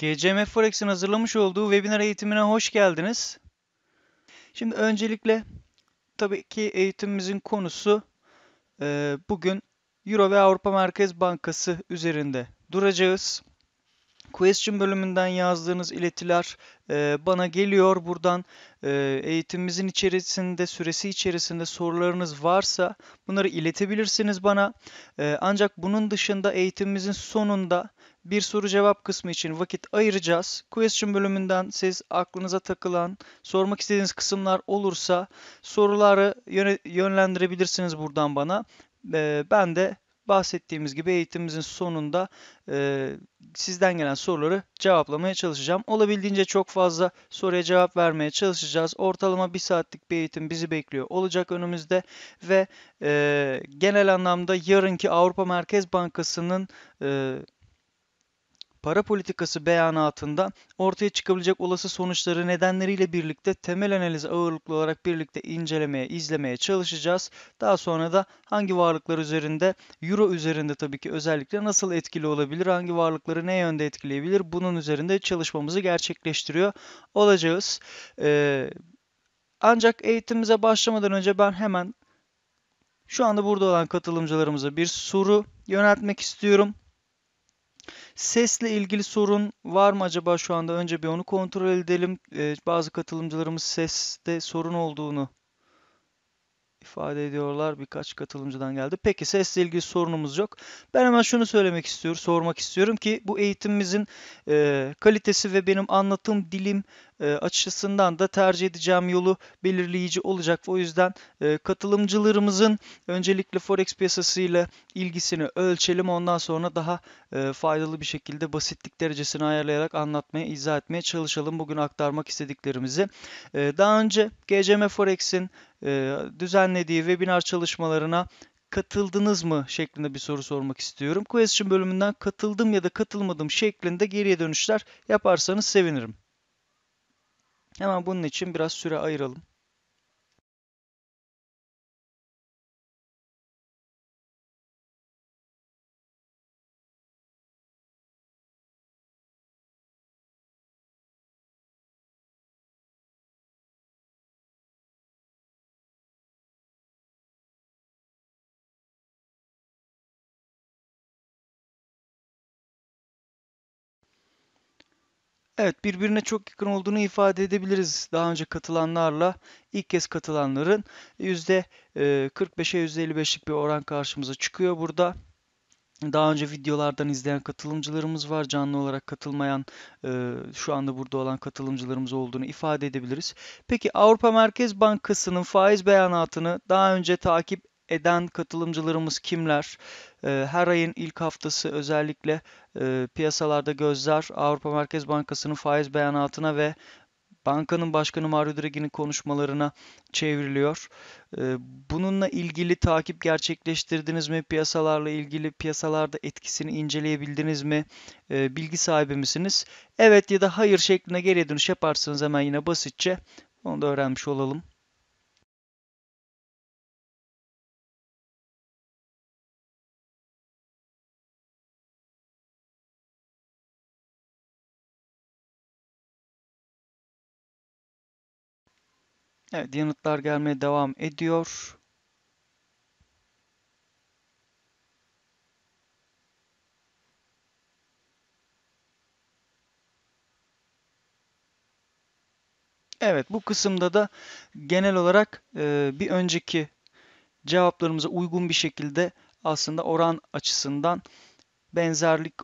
GCM Forex'in hazırlamış olduğu webinar eğitimine hoş geldiniz. Şimdi öncelikle tabii ki eğitimimizin konusu e, bugün Euro ve Avrupa Merkez Bankası üzerinde duracağız. Question bölümünden yazdığınız iletiler e, bana geliyor. Buradan e, eğitimimizin içerisinde, süresi içerisinde sorularınız varsa bunları iletebilirsiniz bana. ancak bunun dışında eğitimimizin sonunda bir soru cevap kısmı için vakit ayıracağız. Question bölümünden siz aklınıza takılan, sormak istediğiniz kısımlar olursa soruları yönlendirebilirsiniz buradan bana. Ben de bahsettiğimiz gibi eğitimimizin sonunda sizden gelen soruları cevaplamaya çalışacağım. Olabildiğince çok fazla soruya cevap vermeye çalışacağız. Ortalama bir saatlik bir eğitim bizi bekliyor olacak önümüzde ve genel anlamda yarınki Avrupa Merkez Bankası'nın para politikası beyanatında ortaya çıkabilecek olası sonuçları nedenleriyle birlikte temel analiz ağırlıklı olarak birlikte incelemeye, izlemeye çalışacağız. Daha sonra da hangi varlıklar üzerinde, euro üzerinde tabii ki özellikle nasıl etkili olabilir, hangi varlıkları ne yönde etkileyebilir bunun üzerinde çalışmamızı gerçekleştiriyor olacağız. Ee, ancak eğitimimize başlamadan önce ben hemen şu anda burada olan katılımcılarımıza bir soru yöneltmek istiyorum. Sesle ilgili sorun var mı acaba şu anda? Önce bir onu kontrol edelim. Ee, bazı katılımcılarımız seste sorun olduğunu ifade ediyorlar. Birkaç katılımcıdan geldi. Peki sesle ilgili sorunumuz yok. Ben hemen şunu söylemek istiyorum, sormak istiyorum ki bu eğitimimizin e, kalitesi ve benim anlatım dilim e, açısından da tercih edeceğim yolu belirleyici olacak. O yüzden e, katılımcılarımızın öncelikle forex piyasası ile ilgisini ölçelim. Ondan sonra daha e, faydalı bir şekilde basitlik derecesini ayarlayarak anlatmaya, izah etmeye çalışalım. Bugün aktarmak istediklerimizi. E, daha önce GCM Forex'in e, düzenlediği webinar çalışmalarına katıldınız mı şeklinde bir soru sormak istiyorum. Question bölümünden katıldım ya da katılmadım şeklinde geriye dönüşler yaparsanız sevinirim. Hemen bunun için biraz süre ayıralım. Evet birbirine çok yakın olduğunu ifade edebiliriz. Daha önce katılanlarla ilk kez katılanların %45'e %55'lik e, bir oran karşımıza çıkıyor burada. Daha önce videolardan izleyen katılımcılarımız var. Canlı olarak katılmayan e, şu anda burada olan katılımcılarımız olduğunu ifade edebiliriz. Peki Avrupa Merkez Bankası'nın faiz beyanatını daha önce takip eden katılımcılarımız kimler? Ee, her ayın ilk haftası özellikle e, piyasalarda gözler Avrupa Merkez Bankası'nın faiz beyanatına ve bankanın başkanı Mario Draghi'nin konuşmalarına çevriliyor. Ee, bununla ilgili takip gerçekleştirdiniz mi? Piyasalarla ilgili piyasalarda etkisini inceleyebildiniz mi? Ee, bilgi sahibi misiniz? Evet ya da hayır şeklinde geri dönüş yaparsınız hemen yine basitçe onu da öğrenmiş olalım. Evet yanıtlar gelmeye devam ediyor. Evet bu kısımda da genel olarak e, bir önceki cevaplarımıza uygun bir şekilde aslında oran açısından benzerlik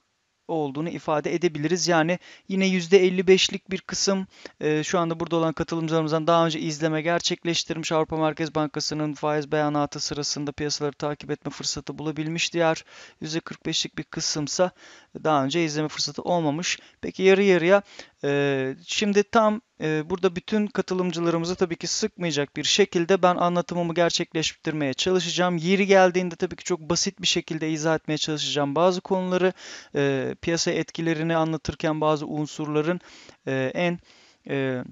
olduğunu ifade edebiliriz. Yani yine %55'lik bir kısım e, şu anda burada olan katılımcılarımızdan daha önce izleme gerçekleştirmiş. Avrupa Merkez Bankası'nın faiz beyanatı sırasında piyasaları takip etme fırsatı bulabilmiş. Diğer %45'lik bir kısımsa daha önce izleme fırsatı olmamış. Peki yarı yarıya ee, şimdi tam e, burada bütün katılımcılarımızı tabii ki sıkmayacak bir şekilde ben anlatımımı gerçekleştirmeye çalışacağım. Yeri geldiğinde tabii ki çok basit bir şekilde izah etmeye çalışacağım bazı konuları. Ee, piyasa etkilerini anlatırken bazı unsurların e, en e,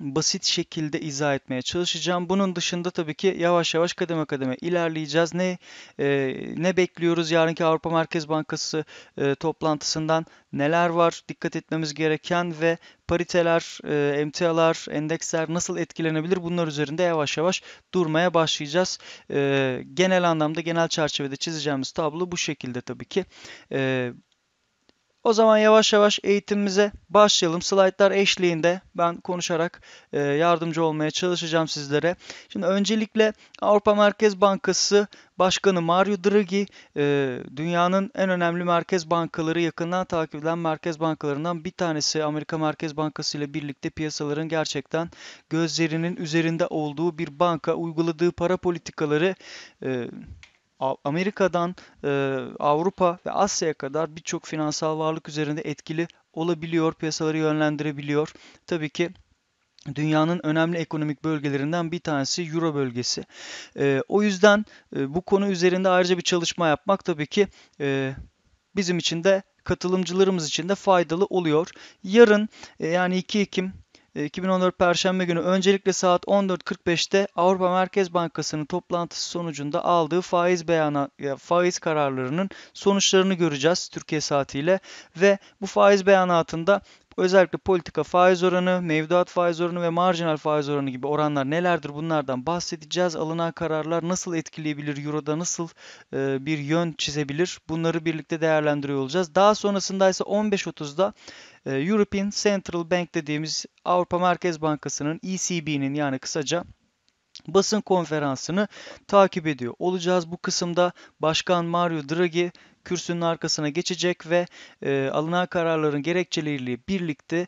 basit şekilde izah etmeye çalışacağım. Bunun dışında tabii ki yavaş yavaş kademe kademe ilerleyeceğiz. Ne e, ne bekliyoruz yarınki Avrupa Merkez Bankası e, toplantısından? Neler var dikkat etmemiz gereken ve pariteler, e, emtialar, endeksler nasıl etkilenebilir? Bunlar üzerinde yavaş yavaş durmaya başlayacağız. E, genel anlamda, genel çerçevede çizeceğimiz tablo bu şekilde tabii ki. E, o zaman yavaş yavaş eğitimimize başlayalım. Slaytlar eşliğinde ben konuşarak e, yardımcı olmaya çalışacağım sizlere. Şimdi öncelikle Avrupa Merkez Bankası Başkanı Mario Draghi e, dünyanın en önemli merkez bankaları yakından takip eden merkez bankalarından bir tanesi. Amerika Merkez Bankası ile birlikte piyasaların gerçekten gözlerinin üzerinde olduğu bir banka uyguladığı para politikaları e, Amerika'dan Avrupa ve Asya'ya kadar birçok finansal varlık üzerinde etkili olabiliyor, piyasaları yönlendirebiliyor. Tabii ki dünyanın önemli ekonomik bölgelerinden bir tanesi Euro bölgesi. o yüzden bu konu üzerinde ayrıca bir çalışma yapmak tabii ki bizim için de katılımcılarımız için de faydalı oluyor. Yarın yani 2 Ekim 2014 e, Perşembe günü öncelikle saat 14.45'te Avrupa Merkez Bankası'nın toplantısı sonucunda aldığı faiz beyana e, faiz kararlarının sonuçlarını göreceğiz Türkiye saatiyle ve bu faiz beyanatında Özellikle politika faiz oranı, mevduat faiz oranı ve marjinal faiz oranı gibi oranlar nelerdir bunlardan bahsedeceğiz. Alınan kararlar nasıl etkileyebilir, Euro'da nasıl e, bir yön çizebilir bunları birlikte değerlendiriyor olacağız. Daha sonrasında ise 15.30'da e, European Central Bank dediğimiz Avrupa Merkez Bankası'nın ECB'nin yani kısaca basın konferansını takip ediyor olacağız. Bu kısımda Başkan Mario Draghi kürsünün arkasına geçecek ve e, alınan kararların gerekçeleriyle birlikte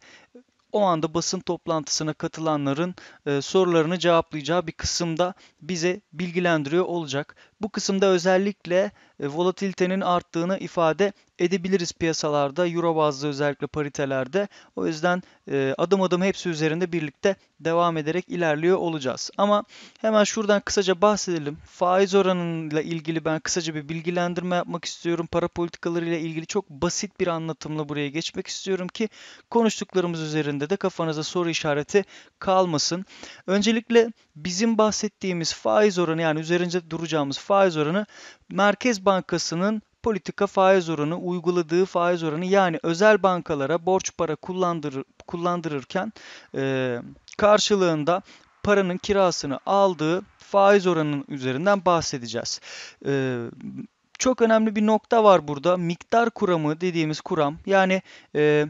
o anda basın toplantısına katılanların e, sorularını cevaplayacağı bir kısımda bize bilgilendiriyor olacak. Bu kısımda özellikle e, volatilitenin arttığını ifade edebiliriz piyasalarda, euro bazlı özellikle paritelerde. O yüzden e, adım adım hepsi üzerinde birlikte devam ederek ilerliyor olacağız. Ama hemen şuradan kısaca bahsedelim. Faiz oranıyla ilgili ben kısaca bir bilgilendirme yapmak istiyorum. Para politikalarıyla ilgili çok basit bir anlatımla buraya geçmek istiyorum ki konuştuklarımız üzerinde de kafanıza soru işareti kalmasın. Öncelikle bizim bahsettiğimiz faiz oranı yani üzerinde duracağımız faiz oranı Merkez Bankası'nın politika faiz oranı uyguladığı faiz oranı yani özel bankalara borç para kullandırır, kullandırırken e, karşılığında paranın kirasını aldığı faiz oranının üzerinden bahsedeceğiz. E, çok önemli bir nokta var burada. Miktar kuramı dediğimiz kuram yani e,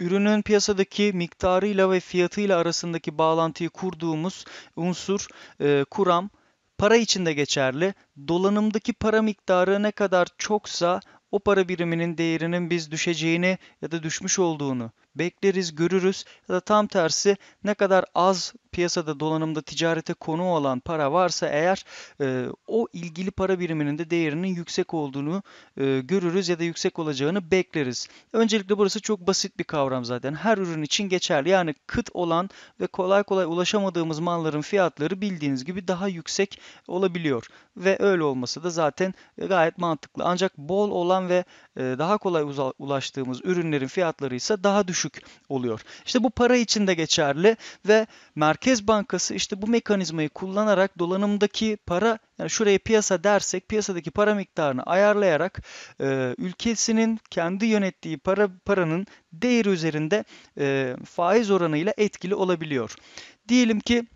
ürünün piyasadaki miktarıyla ve fiyatıyla arasındaki bağlantıyı kurduğumuz unsur e, kuram. Para için de geçerli. Dolanımdaki para miktarı ne kadar çoksa o para biriminin değerinin biz düşeceğini ya da düşmüş olduğunu bekleriz, görürüz ya da tam tersi ne kadar az piyasada dolanımda ticarete konu olan para varsa eğer e, o ilgili para biriminin de değerinin yüksek olduğunu e, görürüz ya da yüksek olacağını bekleriz. Öncelikle burası çok basit bir kavram zaten. Her ürün için geçerli. Yani kıt olan ve kolay kolay ulaşamadığımız malların fiyatları bildiğiniz gibi daha yüksek olabiliyor. Ve öyle olması da zaten gayet mantıklı. Ancak bol olan ve e, daha kolay ulaştığımız ürünlerin fiyatları ise daha düşük düşük oluyor. İşte bu para için de geçerli ve Merkez Bankası işte bu mekanizmayı kullanarak dolanımdaki para yani şuraya piyasa dersek piyasadaki para miktarını ayarlayarak e, ülkesinin kendi yönettiği para paranın değeri üzerinde e, faiz oranıyla etkili olabiliyor. Diyelim ki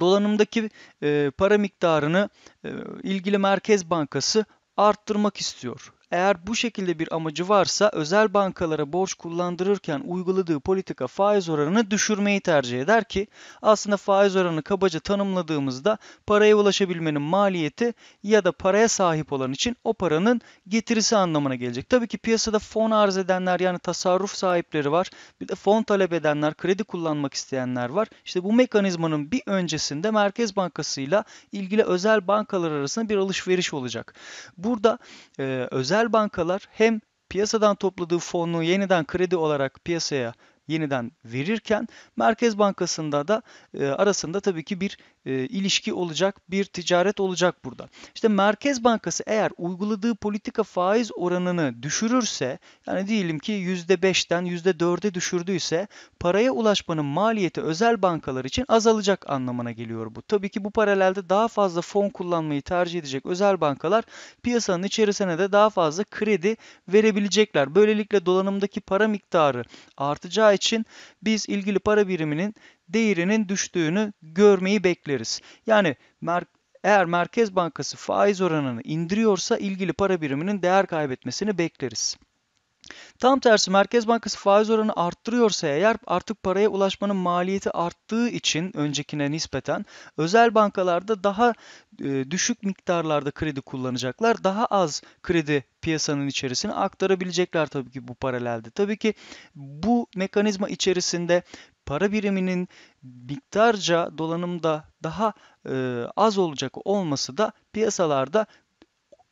dolanımdaki e, para miktarını e, ilgili Merkez Bankası arttırmak istiyor. Eğer bu şekilde bir amacı varsa özel bankalara borç kullandırırken uyguladığı politika faiz oranını düşürmeyi tercih eder ki aslında faiz oranı kabaca tanımladığımızda paraya ulaşabilmenin maliyeti ya da paraya sahip olan için o paranın getirisi anlamına gelecek. Tabii ki piyasada fon arz edenler yani tasarruf sahipleri var. Bir de fon talep edenler, kredi kullanmak isteyenler var. İşte bu mekanizmanın bir öncesinde Merkez Bankası'yla ilgili özel bankalar arasında bir alışveriş olacak. Burada e, özel küresel bankalar hem piyasadan topladığı fonu yeniden kredi olarak piyasaya yeniden verirken Merkez Bankası'nda da e, arasında tabii ki bir e, ilişki olacak, bir ticaret olacak burada. İşte Merkez Bankası eğer uyguladığı politika faiz oranını düşürürse, yani diyelim ki %5'ten %4'e düşürdüyse paraya ulaşmanın maliyeti özel bankalar için azalacak anlamına geliyor bu. Tabii ki bu paralelde daha fazla fon kullanmayı tercih edecek özel bankalar piyasanın içerisine de daha fazla kredi verebilecekler. Böylelikle dolanımdaki para miktarı artacağı için biz ilgili para biriminin değerinin düştüğünü görmeyi bekleriz. Yani mer eğer Merkez Bankası faiz oranını indiriyorsa ilgili para biriminin değer kaybetmesini bekleriz. Tam tersi Merkez Bankası faiz oranı arttırıyorsa eğer artık paraya ulaşmanın maliyeti arttığı için öncekine nispeten özel bankalarda daha e, düşük miktarlarda kredi kullanacaklar. Daha az kredi piyasanın içerisine aktarabilecekler tabii ki bu paralelde. Tabii ki bu mekanizma içerisinde para biriminin miktarca dolanımda daha e, az olacak olması da piyasalarda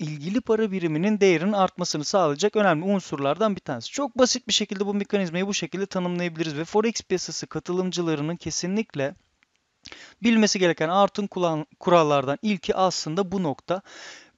ilgili para biriminin değerinin artmasını sağlayacak önemli unsurlardan bir tanesi. Çok basit bir şekilde bu mekanizmayı bu şekilde tanımlayabiliriz ve forex piyasası katılımcılarının kesinlikle bilmesi gereken artın kurallardan ilki aslında bu nokta.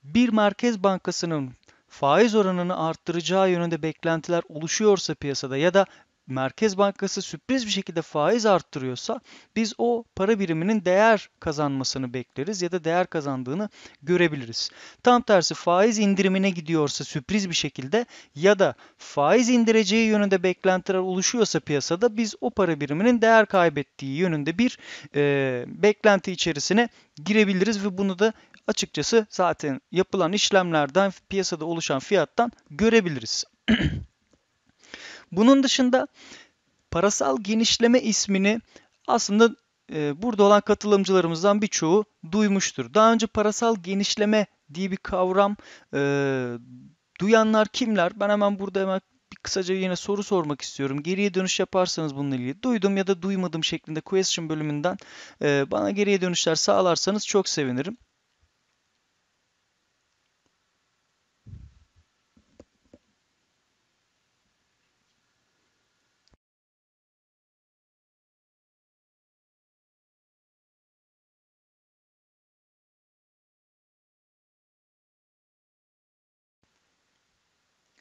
Bir merkez bankasının faiz oranını arttıracağı yönünde beklentiler oluşuyorsa piyasada ya da Merkez Bankası sürpriz bir şekilde faiz arttırıyorsa biz o para biriminin değer kazanmasını bekleriz ya da değer kazandığını görebiliriz. Tam tersi faiz indirimine gidiyorsa sürpriz bir şekilde ya da faiz indireceği yönünde beklentiler oluşuyorsa piyasada biz o para biriminin değer kaybettiği yönünde bir e, beklenti içerisine girebiliriz ve bunu da açıkçası zaten yapılan işlemlerden piyasada oluşan fiyattan görebiliriz. Bunun dışında parasal genişleme ismini aslında e, burada olan katılımcılarımızdan birçoğu duymuştur. Daha önce parasal genişleme diye bir kavram e, duyanlar kimler? Ben hemen burada hemen bir kısaca yine soru sormak istiyorum. Geriye dönüş yaparsanız bununla ilgili duydum ya da duymadım şeklinde question bölümünden e, bana geriye dönüşler sağlarsanız çok sevinirim.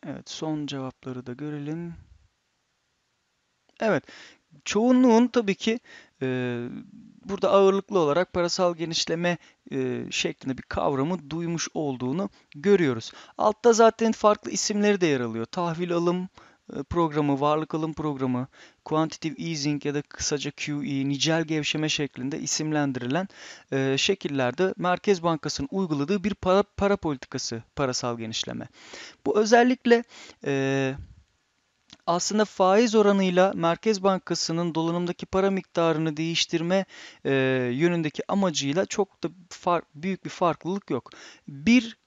Evet son cevapları da görelim. Evet çoğunluğun tabii ki e, burada ağırlıklı olarak parasal genişleme e, şeklinde bir kavramı duymuş olduğunu görüyoruz. Altta zaten farklı isimleri de yer alıyor. Tahvil alım, e, programı, varlık alım programı, quantitative easing ya da kısaca QE, nicel gevşeme şeklinde isimlendirilen e, şekillerde Merkez Bankası'nın uyguladığı bir para, para politikası, parasal genişleme. Bu özellikle e, aslında faiz oranıyla Merkez Bankası'nın dolanımdaki para miktarını değiştirme e, yönündeki amacıyla çok da far, büyük bir farklılık yok. Bir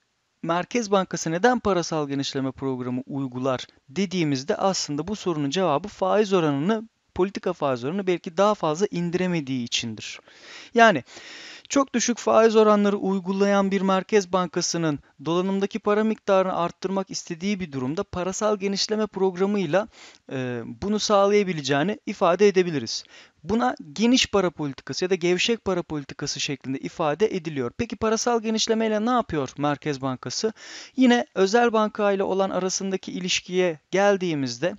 Merkez Bankası neden parasal genişleme programı uygular dediğimizde aslında bu sorunun cevabı faiz oranını politika faiz oranını belki daha fazla indiremediği içindir. Yani çok düşük faiz oranları uygulayan bir merkez bankasının dolanımdaki para miktarını arttırmak istediği bir durumda parasal genişleme programıyla e, bunu sağlayabileceğini ifade edebiliriz. Buna geniş para politikası ya da gevşek para politikası şeklinde ifade ediliyor. Peki parasal genişlemeyle ne yapıyor Merkez Bankası? Yine özel banka ile olan arasındaki ilişkiye geldiğimizde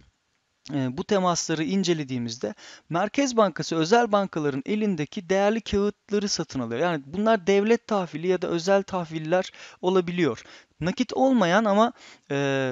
ee, bu temasları incelediğimizde Merkez Bankası özel bankaların elindeki değerli kağıtları satın alıyor. Yani bunlar devlet tahvili ya da özel tahviller olabiliyor. Nakit olmayan ama e,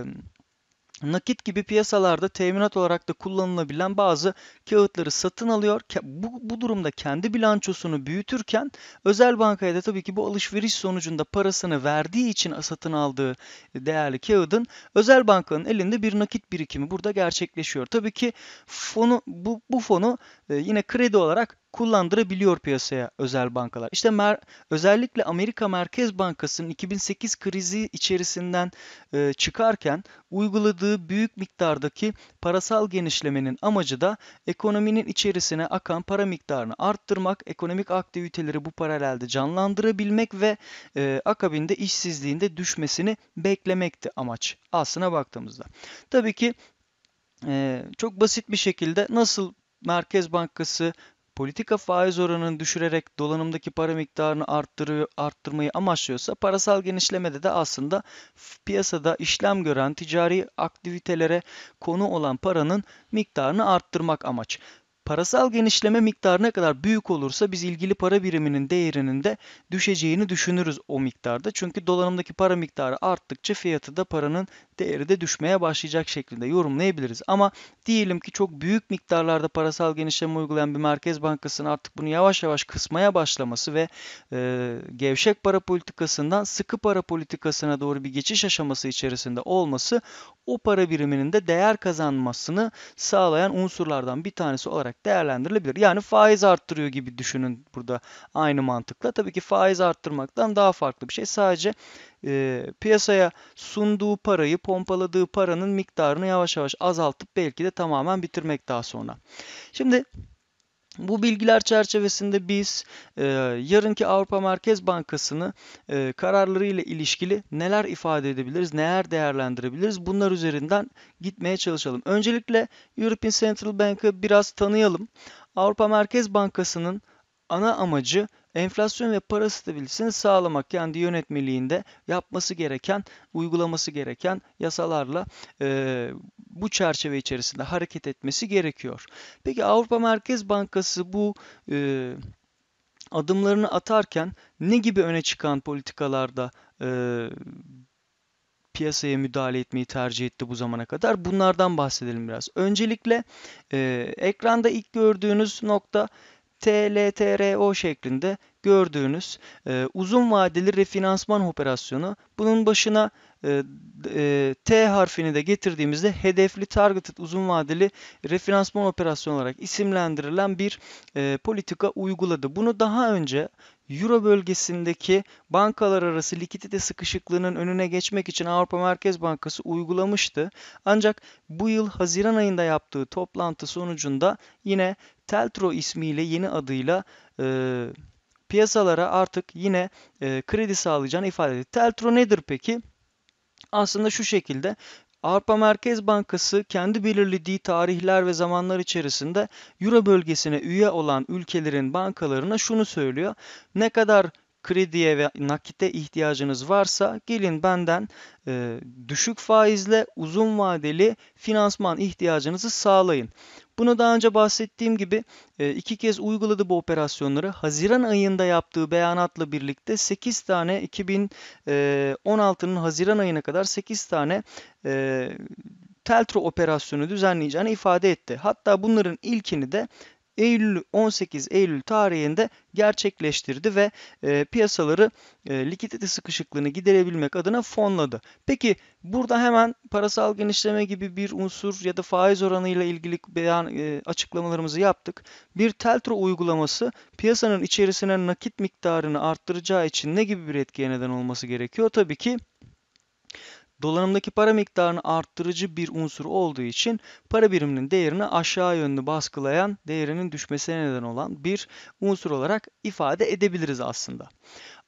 nakit gibi piyasalarda teminat olarak da kullanılabilen bazı kağıtları satın alıyor. Bu, bu durumda kendi bilançosunu büyütürken özel bankaya da tabii ki bu alışveriş sonucunda parasını verdiği için satın aldığı değerli kağıdın özel bankanın elinde bir nakit birikimi burada gerçekleşiyor. Tabii ki fonu bu, bu fonu e, yine kredi olarak kullandırabiliyor piyasaya özel bankalar. İşte mer- özellikle Amerika Merkez Bankası'nın 2008 krizi içerisinden e, çıkarken uyguladığı büyük miktardaki parasal genişlemenin amacı da ekonominin içerisine akan para miktarını arttırmak, ekonomik aktiviteleri bu paralelde canlandırabilmek ve e, akabinde işsizliğin de düşmesini beklemekti amaç aslına baktığımızda. Tabii ki ee, çok basit bir şekilde nasıl Merkez Bankası politika faiz oranını düşürerek dolanımdaki para miktarını arttırıyor, arttırmayı amaçlıyorsa parasal genişlemede de aslında piyasada işlem gören ticari aktivitelere konu olan paranın miktarını arttırmak amaç. Parasal genişleme miktarı ne kadar büyük olursa biz ilgili para biriminin değerinin de düşeceğini düşünürüz o miktarda. Çünkü dolanımdaki para miktarı arttıkça fiyatı da paranın değeri de düşmeye başlayacak şeklinde yorumlayabiliriz. Ama diyelim ki çok büyük miktarlarda parasal genişleme uygulayan bir merkez bankasının artık bunu yavaş yavaş kısmaya başlaması ve e, gevşek para politikasından sıkı para politikasına doğru bir geçiş aşaması içerisinde olması o para biriminin de değer kazanmasını sağlayan unsurlardan bir tanesi olarak olarak değerlendirilebilir. Yani faiz arttırıyor gibi düşünün burada aynı mantıkla. Tabii ki faiz arttırmaktan daha farklı bir şey. Sadece e, piyasaya sunduğu parayı, pompaladığı paranın miktarını yavaş yavaş azaltıp belki de tamamen bitirmek daha sonra. Şimdi bu bilgiler çerçevesinde biz e, yarınki Avrupa Merkez Bankası'nın e, kararları ile ilişkili neler ifade edebiliriz, neler değerlendirebiliriz bunlar üzerinden gitmeye çalışalım. Öncelikle European Central Bank'ı biraz tanıyalım. Avrupa Merkez Bankası'nın ana amacı enflasyon ve para stabilisini sağlamak kendi yönetmeliğinde yapması gereken, uygulaması gereken yasalarla e, bu çerçeve içerisinde hareket etmesi gerekiyor. Peki Avrupa Merkez Bankası bu e, adımlarını atarken ne gibi öne çıkan politikalarda e, piyasaya müdahale etmeyi tercih etti bu zamana kadar? Bunlardan bahsedelim biraz. Öncelikle e, ekranda ilk gördüğünüz nokta TLTRO şeklinde gördüğünüz e, uzun vadeli refinansman operasyonu bunun başına e, e, T harfini de getirdiğimizde hedefli targeted uzun vadeli refinansman operasyonu olarak isimlendirilen bir e, politika uyguladı. Bunu daha önce Euro bölgesindeki bankalar arası likidite sıkışıklığının önüne geçmek için Avrupa Merkez Bankası uygulamıştı. Ancak bu yıl Haziran ayında yaptığı toplantı sonucunda yine Teltro ismiyle yeni adıyla e, piyasalara artık yine e, kredi sağlayacağını ifade etti. Teltro nedir peki? Aslında şu şekilde Avrupa Merkez Bankası kendi belirlediği tarihler ve zamanlar içerisinde Euro bölgesine üye olan ülkelerin bankalarına şunu söylüyor. Ne kadar krediye ve nakite ihtiyacınız varsa gelin benden e, düşük faizle uzun vadeli finansman ihtiyacınızı sağlayın. Bunu daha önce bahsettiğim gibi e, iki kez uyguladı bu operasyonları. Haziran ayında yaptığı beyanatla birlikte 8 tane 2016'nın e, Haziran ayına kadar 8 tane e, Teltro operasyonu düzenleyeceğini ifade etti. Hatta bunların ilkini de Eylül 18 Eylül tarihinde gerçekleştirdi ve e, piyasaları e, likidite sıkışıklığını giderebilmek adına fonladı. Peki burada hemen parasal genişleme gibi bir unsur ya da faiz oranıyla ilgili beyan e, açıklamalarımızı yaptık. Bir teltro uygulaması piyasanın içerisine nakit miktarını arttıracağı için ne gibi bir etkiye neden olması gerekiyor? Tabii ki Dolanımdaki para miktarını arttırıcı bir unsur olduğu için para biriminin değerini aşağı yönlü baskılayan, değerinin düşmesine neden olan bir unsur olarak ifade edebiliriz aslında.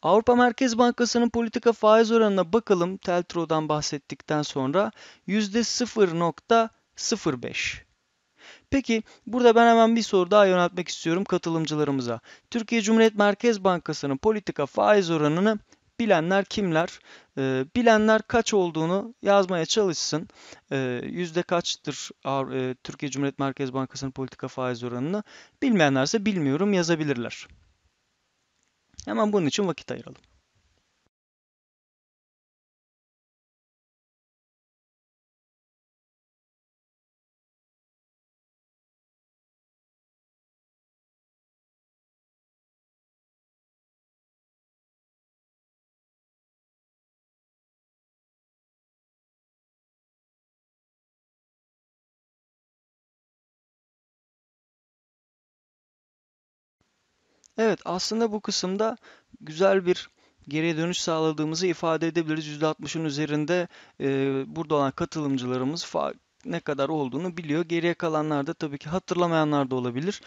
Avrupa Merkez Bankası'nın politika faiz oranına bakalım. Teltro'dan bahsettikten sonra %0.05. Peki burada ben hemen bir soru daha yöneltmek istiyorum katılımcılarımıza. Türkiye Cumhuriyet Merkez Bankası'nın politika faiz oranını Bilenler kimler? E, bilenler kaç olduğunu yazmaya çalışsın. E, yüzde kaçtır e, Türkiye Cumhuriyet Merkez Bankası'nın politika faiz oranını? Bilmeyenlerse bilmiyorum yazabilirler. Hemen bunun için vakit ayıralım. Evet aslında bu kısımda güzel bir geriye dönüş sağladığımızı ifade edebiliriz. %60'ın üzerinde e, burada olan katılımcılarımız ne kadar olduğunu biliyor. Geriye kalanlar da tabii ki hatırlamayanlar da olabilir.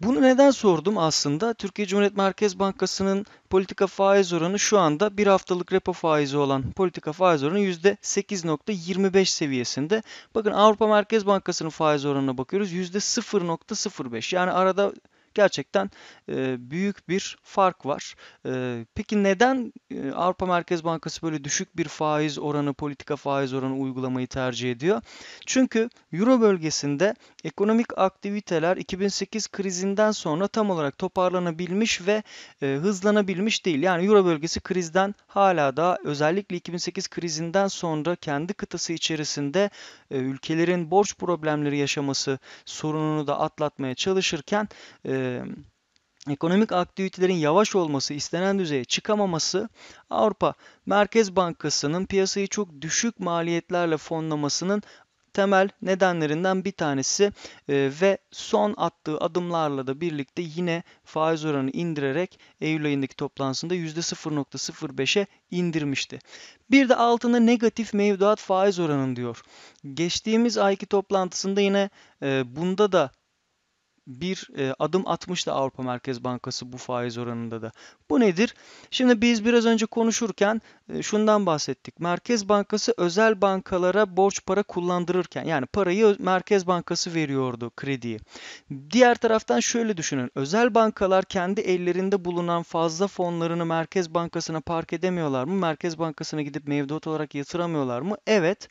Bunu neden sordum aslında? Türkiye Cumhuriyet Merkez Bankası'nın politika faiz oranı şu anda bir haftalık repo faizi olan politika faiz oranı %8.25 seviyesinde. Bakın Avrupa Merkez Bankası'nın faiz oranına bakıyoruz %0.05. Yani arada gerçekten e, büyük bir fark var. E, peki neden e, Avrupa Merkez Bankası böyle düşük bir faiz oranı, politika faiz oranı uygulamayı tercih ediyor? Çünkü Euro bölgesinde ekonomik aktiviteler 2008 krizinden sonra tam olarak toparlanabilmiş ve e, hızlanabilmiş değil. Yani Euro bölgesi krizden hala da özellikle 2008 krizinden sonra kendi kıtası içerisinde e, ülkelerin borç problemleri yaşaması sorununu da atlatmaya çalışırken e, ekonomik aktivitelerin yavaş olması, istenen düzeye çıkamaması Avrupa Merkez Bankası'nın piyasayı çok düşük maliyetlerle fonlamasının temel nedenlerinden bir tanesi e, ve son attığı adımlarla da birlikte yine faiz oranı indirerek Eylül ayındaki toplantısında %0.05'e indirmişti. Bir de altında negatif mevduat faiz oranın diyor. Geçtiğimiz ayki toplantısında yine e, bunda da bir e, adım atmıştı Avrupa Merkez Bankası bu faiz oranında da. Bu nedir? Şimdi biz biraz önce konuşurken e, şundan bahsettik. Merkez Bankası özel bankalara borç para kullandırırken yani parayı Merkez Bankası veriyordu krediyi. Diğer taraftan şöyle düşünün. Özel bankalar kendi ellerinde bulunan fazla fonlarını Merkez Bankası'na park edemiyorlar mı? Merkez Bankası'na gidip mevduat olarak yatıramıyorlar mı? Evet.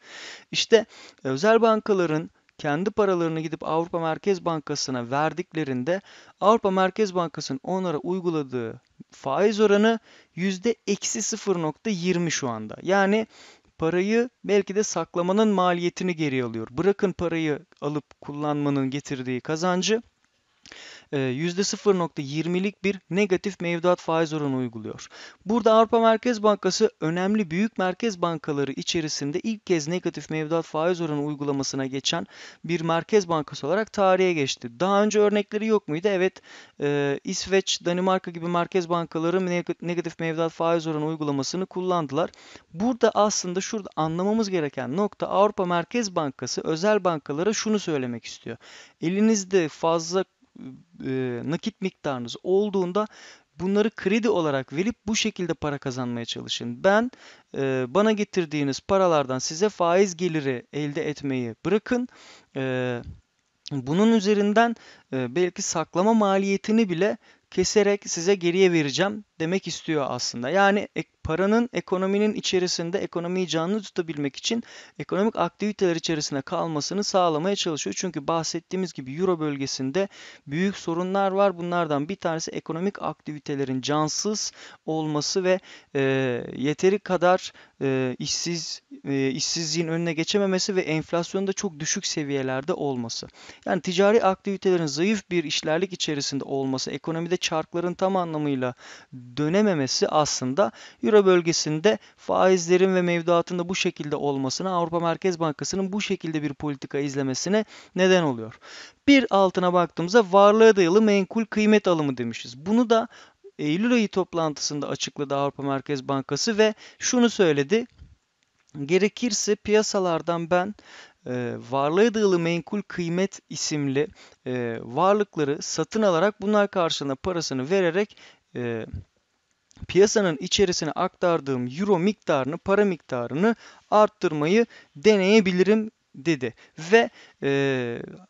İşte e, özel bankaların kendi paralarını gidip Avrupa Merkez Bankası'na verdiklerinde Avrupa Merkez Bankası'nın onlara uyguladığı faiz oranı yüzde eksi 0.20 şu anda. Yani parayı belki de saklamanın maliyetini geri alıyor. Bırakın parayı alıp kullanmanın getirdiği kazancı %0.20'lik e, bir negatif mevduat faiz oranı uyguluyor. Burada Avrupa Merkez Bankası önemli büyük merkez bankaları içerisinde ilk kez negatif mevduat faiz oranı uygulamasına geçen bir merkez bankası olarak tarihe geçti. Daha önce örnekleri yok muydu? Evet, e, İsveç, Danimarka gibi merkez bankaları negatif mevduat faiz oranı uygulamasını kullandılar. Burada aslında şurada anlamamız gereken nokta Avrupa Merkez Bankası özel bankalara şunu söylemek istiyor. Elinizde fazla e, nakit miktarınız olduğunda bunları kredi olarak verip bu şekilde para kazanmaya çalışın. Ben e, bana getirdiğiniz paralardan size faiz geliri elde etmeyi bırakın. E, bunun üzerinden e, belki saklama maliyetini bile keserek size geriye vereceğim demek istiyor aslında. Yani paranın ekonominin içerisinde ekonomiyi canlı tutabilmek için ekonomik aktiviteler içerisinde kalmasını sağlamaya çalışıyor. Çünkü bahsettiğimiz gibi Euro bölgesinde büyük sorunlar var. Bunlardan bir tanesi ekonomik aktivitelerin cansız olması ve e, yeteri kadar e, işsiz e, işsizliğin önüne geçememesi ve enflasyonun da çok düşük seviyelerde olması. Yani ticari aktivitelerin zayıf bir işlerlik içerisinde olması, ekonomide çarkların tam anlamıyla dönememesi aslında Euro bölgesinde faizlerin ve mevduatın da bu şekilde olmasına, Avrupa Merkez Bankası'nın bu şekilde bir politika izlemesine neden oluyor. Bir altına baktığımızda varlığa dayalı menkul kıymet alımı demişiz. Bunu da Eylül ayı toplantısında açıkladı Avrupa Merkez Bankası ve şunu söyledi. Gerekirse piyasalardan ben e, varlığa dayalı menkul kıymet isimli e, varlıkları satın alarak bunlar karşılığında parasını vererek e, piyasanın içerisine aktardığım euro miktarını, para miktarını arttırmayı deneyebilirim dedi ve e,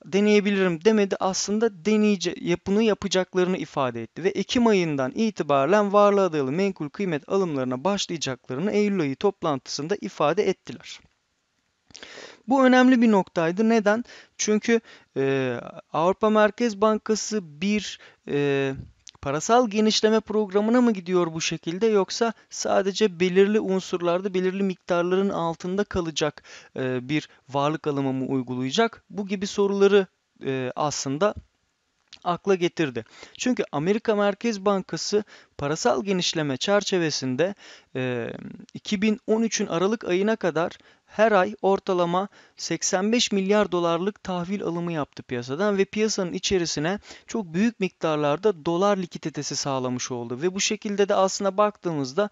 deneyebilirim demedi aslında deneyece yapını yapacaklarını ifade etti ve Ekim ayından itibaren varlığa dayalı menkul kıymet alımlarına başlayacaklarını Eylül ayı toplantısında ifade ettiler. Bu önemli bir noktaydı. Neden? Çünkü e, Avrupa Merkez Bankası bir e, parasal genişleme programına mı gidiyor bu şekilde yoksa sadece belirli unsurlarda belirli miktarların altında kalacak e, bir varlık alımı mı uygulayacak? Bu gibi soruları e, aslında akla getirdi. Çünkü Amerika Merkez Bankası parasal genişleme çerçevesinde e, 2013'ün Aralık ayına kadar her ay ortalama 85 milyar dolarlık tahvil alımı yaptı piyasadan ve piyasanın içerisine çok büyük miktarlarda dolar likiditesi sağlamış oldu. Ve bu şekilde de aslında baktığımızda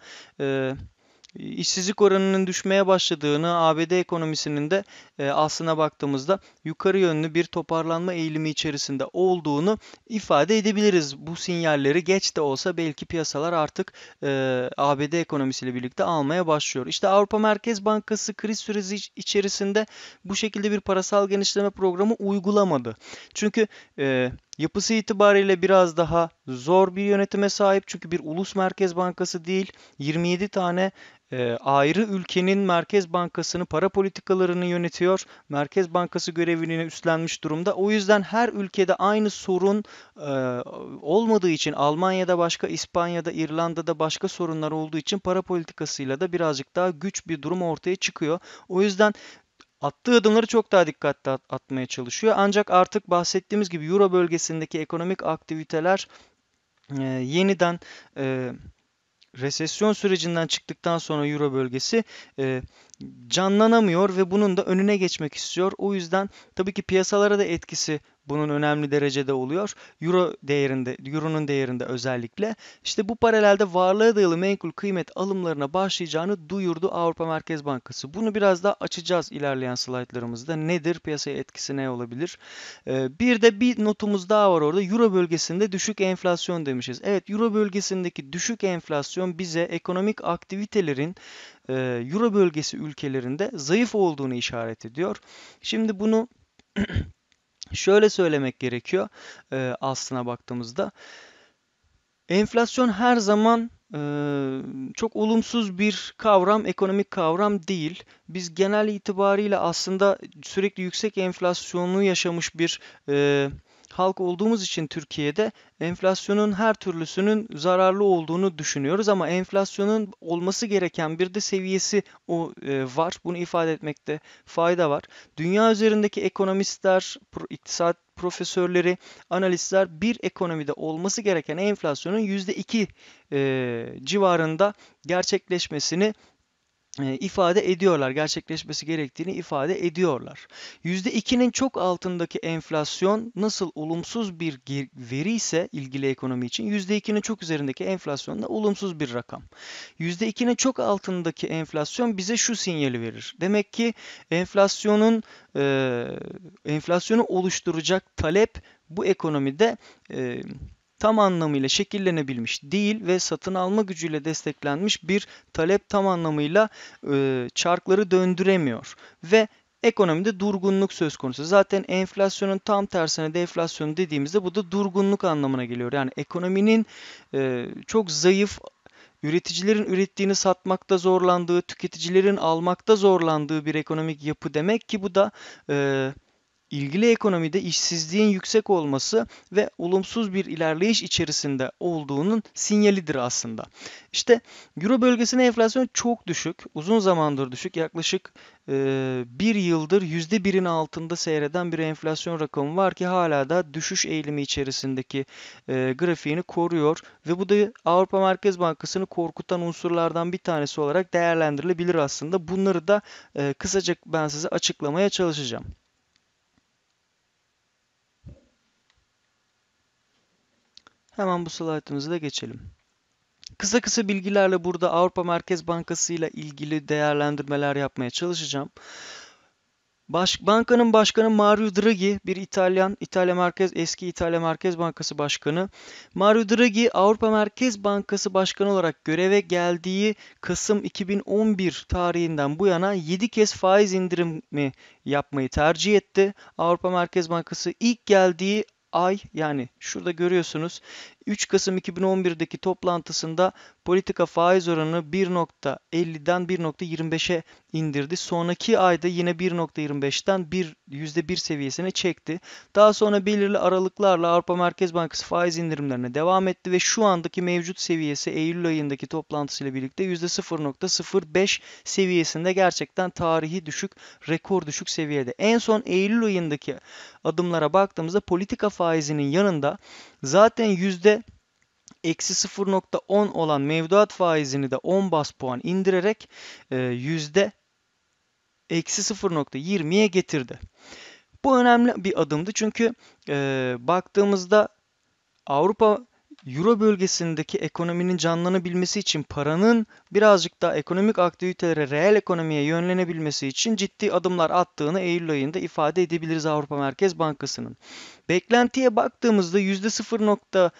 e, işsizlik oranının düşmeye başladığını, ABD ekonomisinin de e, aslına baktığımızda yukarı yönlü bir toparlanma eğilimi içerisinde olduğunu ifade edebiliriz. Bu sinyalleri geç de olsa belki piyasalar artık e, ABD ekonomisiyle birlikte almaya başlıyor. İşte Avrupa Merkez Bankası kriz süreci içerisinde bu şekilde bir parasal genişleme programı uygulamadı. Çünkü e, Yapısı itibariyle biraz daha zor bir yönetime sahip çünkü bir ulus merkez bankası değil 27 tane e, ayrı ülkenin merkez bankasını para politikalarını yönetiyor. Merkez bankası görevini üstlenmiş durumda. O yüzden her ülkede aynı sorun e, olmadığı için Almanya'da başka, İspanya'da, İrlanda'da başka sorunlar olduğu için para politikasıyla da birazcık daha güç bir durum ortaya çıkıyor. O yüzden Attığı adımları çok daha dikkatli at- atmaya çalışıyor. Ancak artık bahsettiğimiz gibi Euro bölgesindeki ekonomik aktiviteler e, yeniden e, resesyon sürecinden çıktıktan sonra Euro bölgesi e, canlanamıyor ve bunun da önüne geçmek istiyor. O yüzden tabii ki piyasalara da etkisi bunun önemli derecede oluyor. Euro değerinde, Euro'nun değerinde özellikle. İşte bu paralelde varlığa dayalı menkul kıymet alımlarına başlayacağını duyurdu Avrupa Merkez Bankası. Bunu biraz daha açacağız ilerleyen slaytlarımızda. Nedir? Piyasaya etkisi ne olabilir? Ee, bir de bir notumuz daha var orada. Euro bölgesinde düşük enflasyon demişiz. Evet Euro bölgesindeki düşük enflasyon bize ekonomik aktivitelerin e, Euro bölgesi ülkelerinde zayıf olduğunu işaret ediyor. Şimdi bunu Şöyle söylemek gerekiyor e, aslına baktığımızda. Enflasyon her zaman e, çok olumsuz bir kavram, ekonomik kavram değil. Biz genel itibariyle aslında sürekli yüksek enflasyonu yaşamış bir e, halk olduğumuz için Türkiye'de enflasyonun her türlüsünün zararlı olduğunu düşünüyoruz ama enflasyonun olması gereken bir de seviyesi o e, var. Bunu ifade etmekte fayda var. Dünya üzerindeki ekonomistler, iktisat profesörleri, analistler bir ekonomide olması gereken enflasyonun %2 e, civarında gerçekleşmesini e, ifade ediyorlar. Gerçekleşmesi gerektiğini ifade ediyorlar. %2'nin çok altındaki enflasyon nasıl olumsuz bir veri ise ilgili ekonomi için %2'nin çok üzerindeki enflasyon da olumsuz bir rakam. %2'nin çok altındaki enflasyon bize şu sinyali verir. Demek ki enflasyonun e, enflasyonu oluşturacak talep bu ekonomide e, tam anlamıyla şekillenebilmiş değil ve satın alma gücüyle desteklenmiş bir talep tam anlamıyla e, çarkları döndüremiyor ve ekonomide durgunluk söz konusu. Zaten enflasyonun tam tersine deflasyon dediğimizde bu da durgunluk anlamına geliyor. Yani ekonominin e, çok zayıf Üreticilerin ürettiğini satmakta zorlandığı, tüketicilerin almakta zorlandığı bir ekonomik yapı demek ki bu da e, ilgili ekonomide işsizliğin yüksek olması ve olumsuz bir ilerleyiş içerisinde olduğunun sinyalidir aslında. İşte Euro bölgesinde enflasyon çok düşük, uzun zamandır düşük. Yaklaşık e, bir yıldır %1'in altında seyreden bir enflasyon rakamı var ki hala da düşüş eğilimi içerisindeki e, grafiğini koruyor ve bu da Avrupa Merkez Bankası'nı korkutan unsurlardan bir tanesi olarak değerlendirilebilir aslında. Bunları da e, kısacık ben size açıklamaya çalışacağım. Hemen bu slaytımızı da geçelim. Kısa kısa bilgilerle burada Avrupa Merkez Bankası ile ilgili değerlendirmeler yapmaya çalışacağım. Baş, bankanın başkanı Mario Draghi bir İtalyan, İtalya Merkez eski İtalya Merkez Bankası Başkanı. Mario Draghi Avrupa Merkez Bankası Başkanı olarak göreve geldiği Kasım 2011 tarihinden bu yana 7 kez faiz indirimi yapmayı tercih etti. Avrupa Merkez Bankası ilk geldiği ay yani şurada görüyorsunuz 3 Kasım 2011'deki toplantısında politika faiz oranını 1.50'den 1.25'e indirdi. Sonraki ayda yine 1.25'ten 1 %1 seviyesine çekti. Daha sonra belirli aralıklarla Avrupa Merkez Bankası faiz indirimlerine devam etti ve şu andaki mevcut seviyesi Eylül ayındaki toplantısıyla birlikte %0.05 seviyesinde gerçekten tarihi düşük, rekor düşük seviyede. En son Eylül ayındaki adımlara baktığımızda politika faizinin yanında Zaten yüzde eksi 0.10 olan mevduat faizini de 10 bas puan indirerek e, yüzde eksi 0.20'ye getirdi. Bu önemli bir adımdı çünkü e, baktığımızda Avrupa Euro bölgesindeki ekonominin canlanabilmesi için paranın birazcık daha ekonomik aktivitelere, reel ekonomiye yönlenebilmesi için ciddi adımlar attığını Eylül ayında ifade edebiliriz Avrupa Merkez Bankası'nın. Beklentiye baktığımızda %0.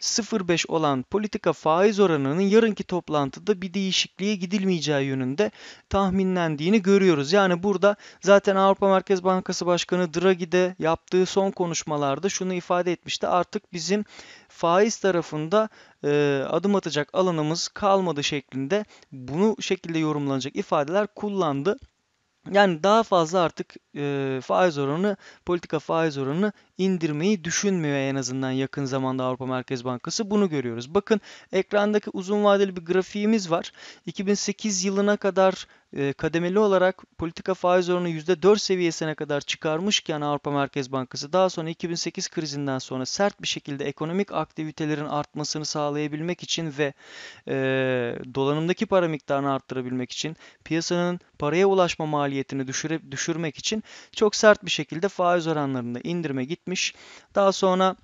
0.5 olan politika faiz oranının yarınki toplantıda bir değişikliğe gidilmeyeceği yönünde tahminlendiğini görüyoruz. Yani burada zaten Avrupa Merkez Bankası Başkanı Draghi de yaptığı son konuşmalarda şunu ifade etmişti. Artık bizim faiz tarafında e, adım atacak alanımız kalmadı şeklinde bunu şekilde yorumlanacak ifadeler kullandı. Yani daha fazla artık e, faiz oranı, politika faiz oranını indirmeyi düşünmüyor en azından yakın zamanda Avrupa Merkez Bankası. Bunu görüyoruz. Bakın ekrandaki uzun vadeli bir grafiğimiz var. 2008 yılına kadar e, kademeli olarak politika faiz oranı %4 seviyesine kadar çıkarmışken Avrupa Merkez Bankası daha sonra 2008 krizinden sonra sert bir şekilde ekonomik aktivitelerin artmasını sağlayabilmek için ve e, dolanımdaki para miktarını arttırabilmek için piyasanın paraya ulaşma maliyetini düşüre, düşürmek için çok sert bir şekilde faiz oranlarında indirme gitmiş. Daha sonra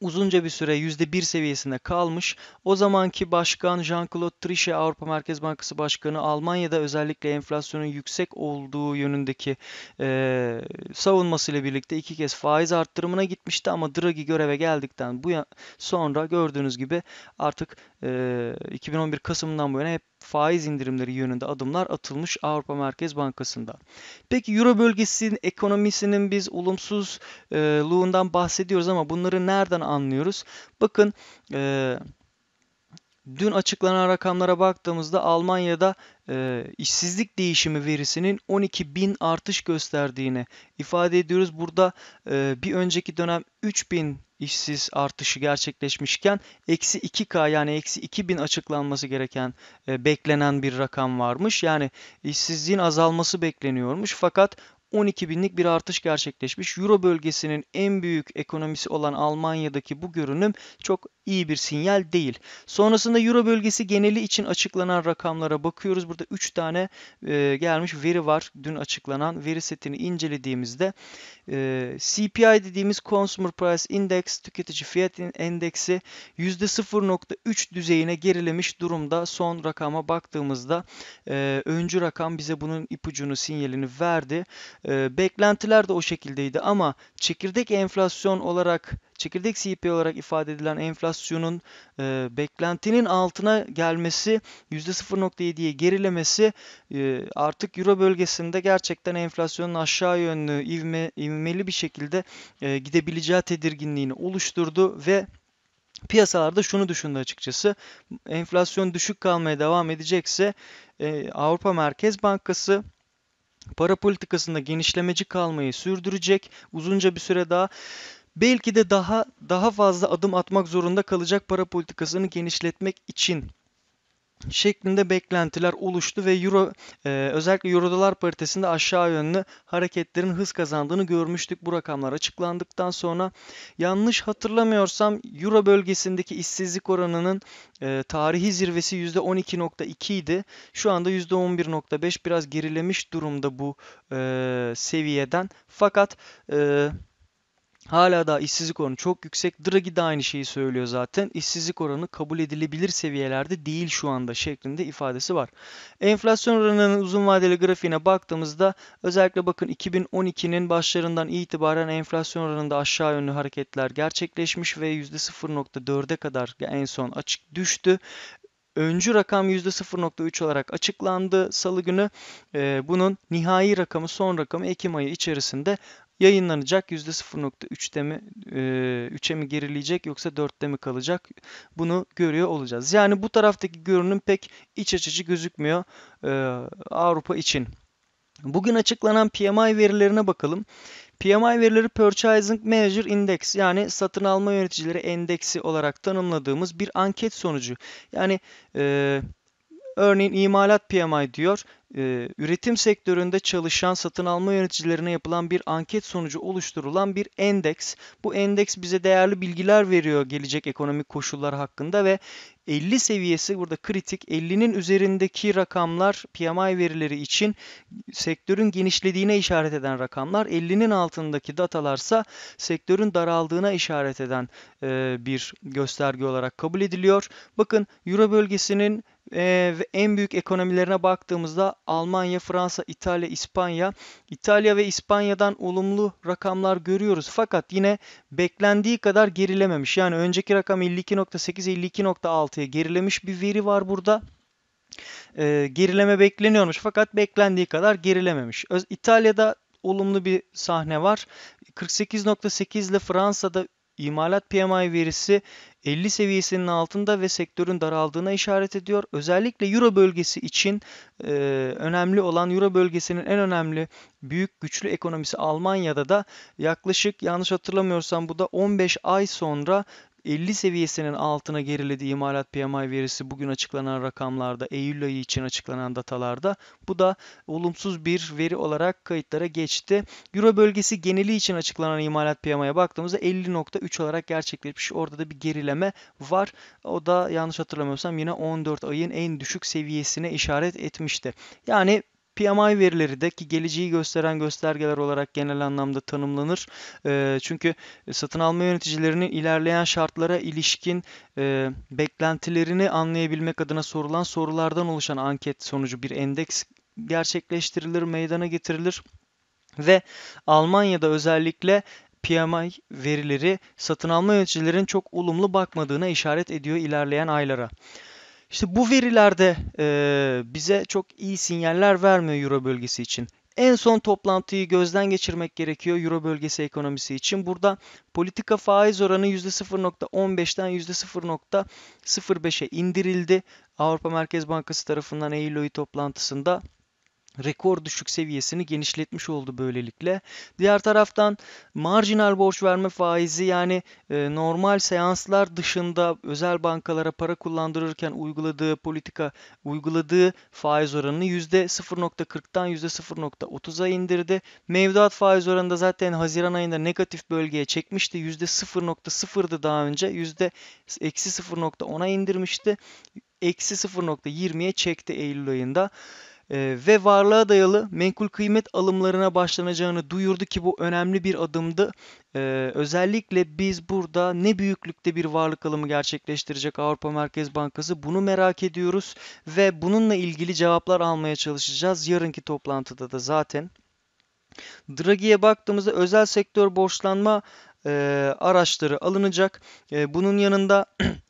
uzunca bir süre %1 seviyesinde kalmış. O zamanki başkan Jean-Claude Trichet Avrupa Merkez Bankası Başkanı Almanya'da özellikle enflasyonun yüksek olduğu yönündeki e, savunmasıyla birlikte iki kez faiz arttırımına gitmişti ama Draghi göreve geldikten bu sonra gördüğünüz gibi artık e, 2011 Kasım'dan bu yana hep faiz indirimleri yönünde adımlar atılmış Avrupa Merkez Bankası'nda. Peki Euro bölgesinin ekonomisinin biz olumsuzluğundan e, bahsediyoruz ama bunları nereden anlıyoruz? Bakın e, dün açıklanan rakamlara baktığımızda Almanya'da e, işsizlik değişimi verisinin 12 bin artış gösterdiğini ifade ediyoruz. Burada e, bir önceki dönem 3 bin işsiz artışı gerçekleşmişken eksi 2K yani eksi 2000 açıklanması gereken e, beklenen bir rakam varmış. Yani işsizliğin azalması bekleniyormuş fakat 12 binlik bir artış gerçekleşmiş. Euro bölgesinin en büyük ekonomisi olan Almanya'daki bu görünüm çok iyi bir sinyal değil. Sonrasında Euro bölgesi geneli için açıklanan rakamlara bakıyoruz. Burada 3 tane e, gelmiş veri var. Dün açıklanan veri setini incelediğimizde e, CPI dediğimiz Consumer Price Index tüketici fiyat endeksi %0.3 düzeyine gerilemiş durumda. Son rakama baktığımızda e, öncü rakam bize bunun ipucunu sinyalini verdi. E, beklentiler de o şekildeydi ama çekirdek enflasyon olarak çekirdek CPI olarak ifade edilen enflasyonun e, beklentinin altına gelmesi %0.7'ye gerilemesi e, artık Euro bölgesinde gerçekten enflasyonun aşağı yönlü ivme, ivmeli bir şekilde e, gidebileceği tedirginliğini oluşturdu ve piyasalarda şunu düşündü açıkçası. Enflasyon düşük kalmaya devam edecekse e, Avrupa Merkez Bankası para politikasında genişlemeci kalmayı sürdürecek uzunca bir süre daha belki de daha daha fazla adım atmak zorunda kalacak para politikasını genişletmek için şeklinde beklentiler oluştu ve euro e, özellikle euro dolar paritesinde aşağı yönlü hareketlerin hız kazandığını görmüştük. Bu rakamlar açıklandıktan sonra yanlış hatırlamıyorsam euro bölgesindeki işsizlik oranının e, tarihi zirvesi %12.2 idi. Şu anda %11.5 biraz gerilemiş durumda bu e, seviyeden. Fakat e, Hala da işsizlik oranı çok yüksek. Draghi de aynı şeyi söylüyor zaten. İşsizlik oranı kabul edilebilir seviyelerde değil şu anda şeklinde ifadesi var. Enflasyon oranının uzun vadeli grafiğine baktığımızda özellikle bakın 2012'nin başlarından itibaren enflasyon oranında aşağı yönlü hareketler gerçekleşmiş ve %0.4'e kadar en son açık düştü. Öncü rakam %0.3 olarak açıklandı salı günü. Ee, bunun nihai rakamı son rakamı Ekim ayı içerisinde yayınlanacak. %0.3'te mi e, 3'e mi gerileyecek yoksa 4'te mi kalacak? Bunu görüyor olacağız. Yani bu taraftaki görünüm pek iç açıcı gözükmüyor e, Avrupa için. Bugün açıklanan PMI verilerine bakalım. PMI verileri Purchasing Manager Index yani satın alma yöneticileri endeksi olarak tanımladığımız bir anket sonucu. Yani e, Örneğin imalat PMI diyor, e, üretim sektöründe çalışan satın alma yöneticilerine yapılan bir anket sonucu oluşturulan bir endeks. Bu endeks bize değerli bilgiler veriyor gelecek ekonomik koşullar hakkında ve 50 seviyesi burada kritik. 50'nin üzerindeki rakamlar PMI verileri için sektörün genişlediğine işaret eden rakamlar. 50'nin altındaki datalarsa sektörün daraldığına işaret eden e, bir gösterge olarak kabul ediliyor. Bakın Euro bölgesinin e, ve en büyük ekonomilerine baktığımızda Almanya, Fransa, İtalya, İspanya. İtalya ve İspanya'dan olumlu rakamlar görüyoruz fakat yine beklendiği kadar gerilememiş. Yani önceki rakam 528 52.6'ya gerilemiş bir veri var burada. E, gerileme bekleniyormuş fakat beklendiği kadar gerilememiş. Öz, İtalya'da olumlu bir sahne var. 48.8 ile Fransa'da İmalat PMI verisi 50 seviyesinin altında ve sektörün daraldığına işaret ediyor. Özellikle Euro bölgesi için e, önemli olan Euro bölgesinin en önemli büyük güçlü ekonomisi Almanya'da da yaklaşık yanlış hatırlamıyorsam bu da 15 ay sonra 50 seviyesinin altına geriledi imalat PMI verisi bugün açıklanan rakamlarda, Eylül ayı için açıklanan datalarda. Bu da olumsuz bir veri olarak kayıtlara geçti. Euro bölgesi geneli için açıklanan imalat PMI'ye baktığımızda 50.3 olarak gerçekleşmiş. Orada da bir gerileme var. O da yanlış hatırlamıyorsam yine 14 ayın en düşük seviyesine işaret etmişti. Yani PMI verileri de ki geleceği gösteren göstergeler olarak genel anlamda tanımlanır. çünkü satın alma yöneticilerinin ilerleyen şartlara ilişkin beklentilerini anlayabilmek adına sorulan sorulardan oluşan anket sonucu bir endeks gerçekleştirilir, meydana getirilir ve Almanya'da özellikle PMI verileri satın alma yöneticilerin çok olumlu bakmadığına işaret ediyor ilerleyen aylara. İşte bu verilerde e, bize çok iyi sinyaller vermiyor Euro bölgesi için. En son toplantıyı gözden geçirmek gerekiyor Euro bölgesi ekonomisi için. Burada politika faiz oranı %0.15'ten %0.05'e indirildi. Avrupa Merkez Bankası tarafından Eylül toplantısında rekor düşük seviyesini genişletmiş oldu böylelikle. Diğer taraftan marjinal borç verme faizi yani e, normal seanslar dışında özel bankalara para kullandırırken uyguladığı politika uyguladığı faiz oranını %0.40'tan %0.30'a indirdi. Mevduat faiz oranı da zaten Haziran ayında negatif bölgeye çekmişti. %0.0'dı daha önce. %-0.10'a indirmişti. Eksi -0.20'ye çekti Eylül ayında. Ee, ve varlığa dayalı menkul kıymet alımlarına başlanacağını duyurdu ki bu önemli bir adımdı. Ee, özellikle biz burada ne büyüklükte bir varlık alımı gerçekleştirecek Avrupa Merkez Bankası bunu merak ediyoruz ve bununla ilgili cevaplar almaya çalışacağız yarınki toplantıda da zaten. Draghi'ye baktığımızda özel sektör borçlanma e, araçları alınacak. E, bunun yanında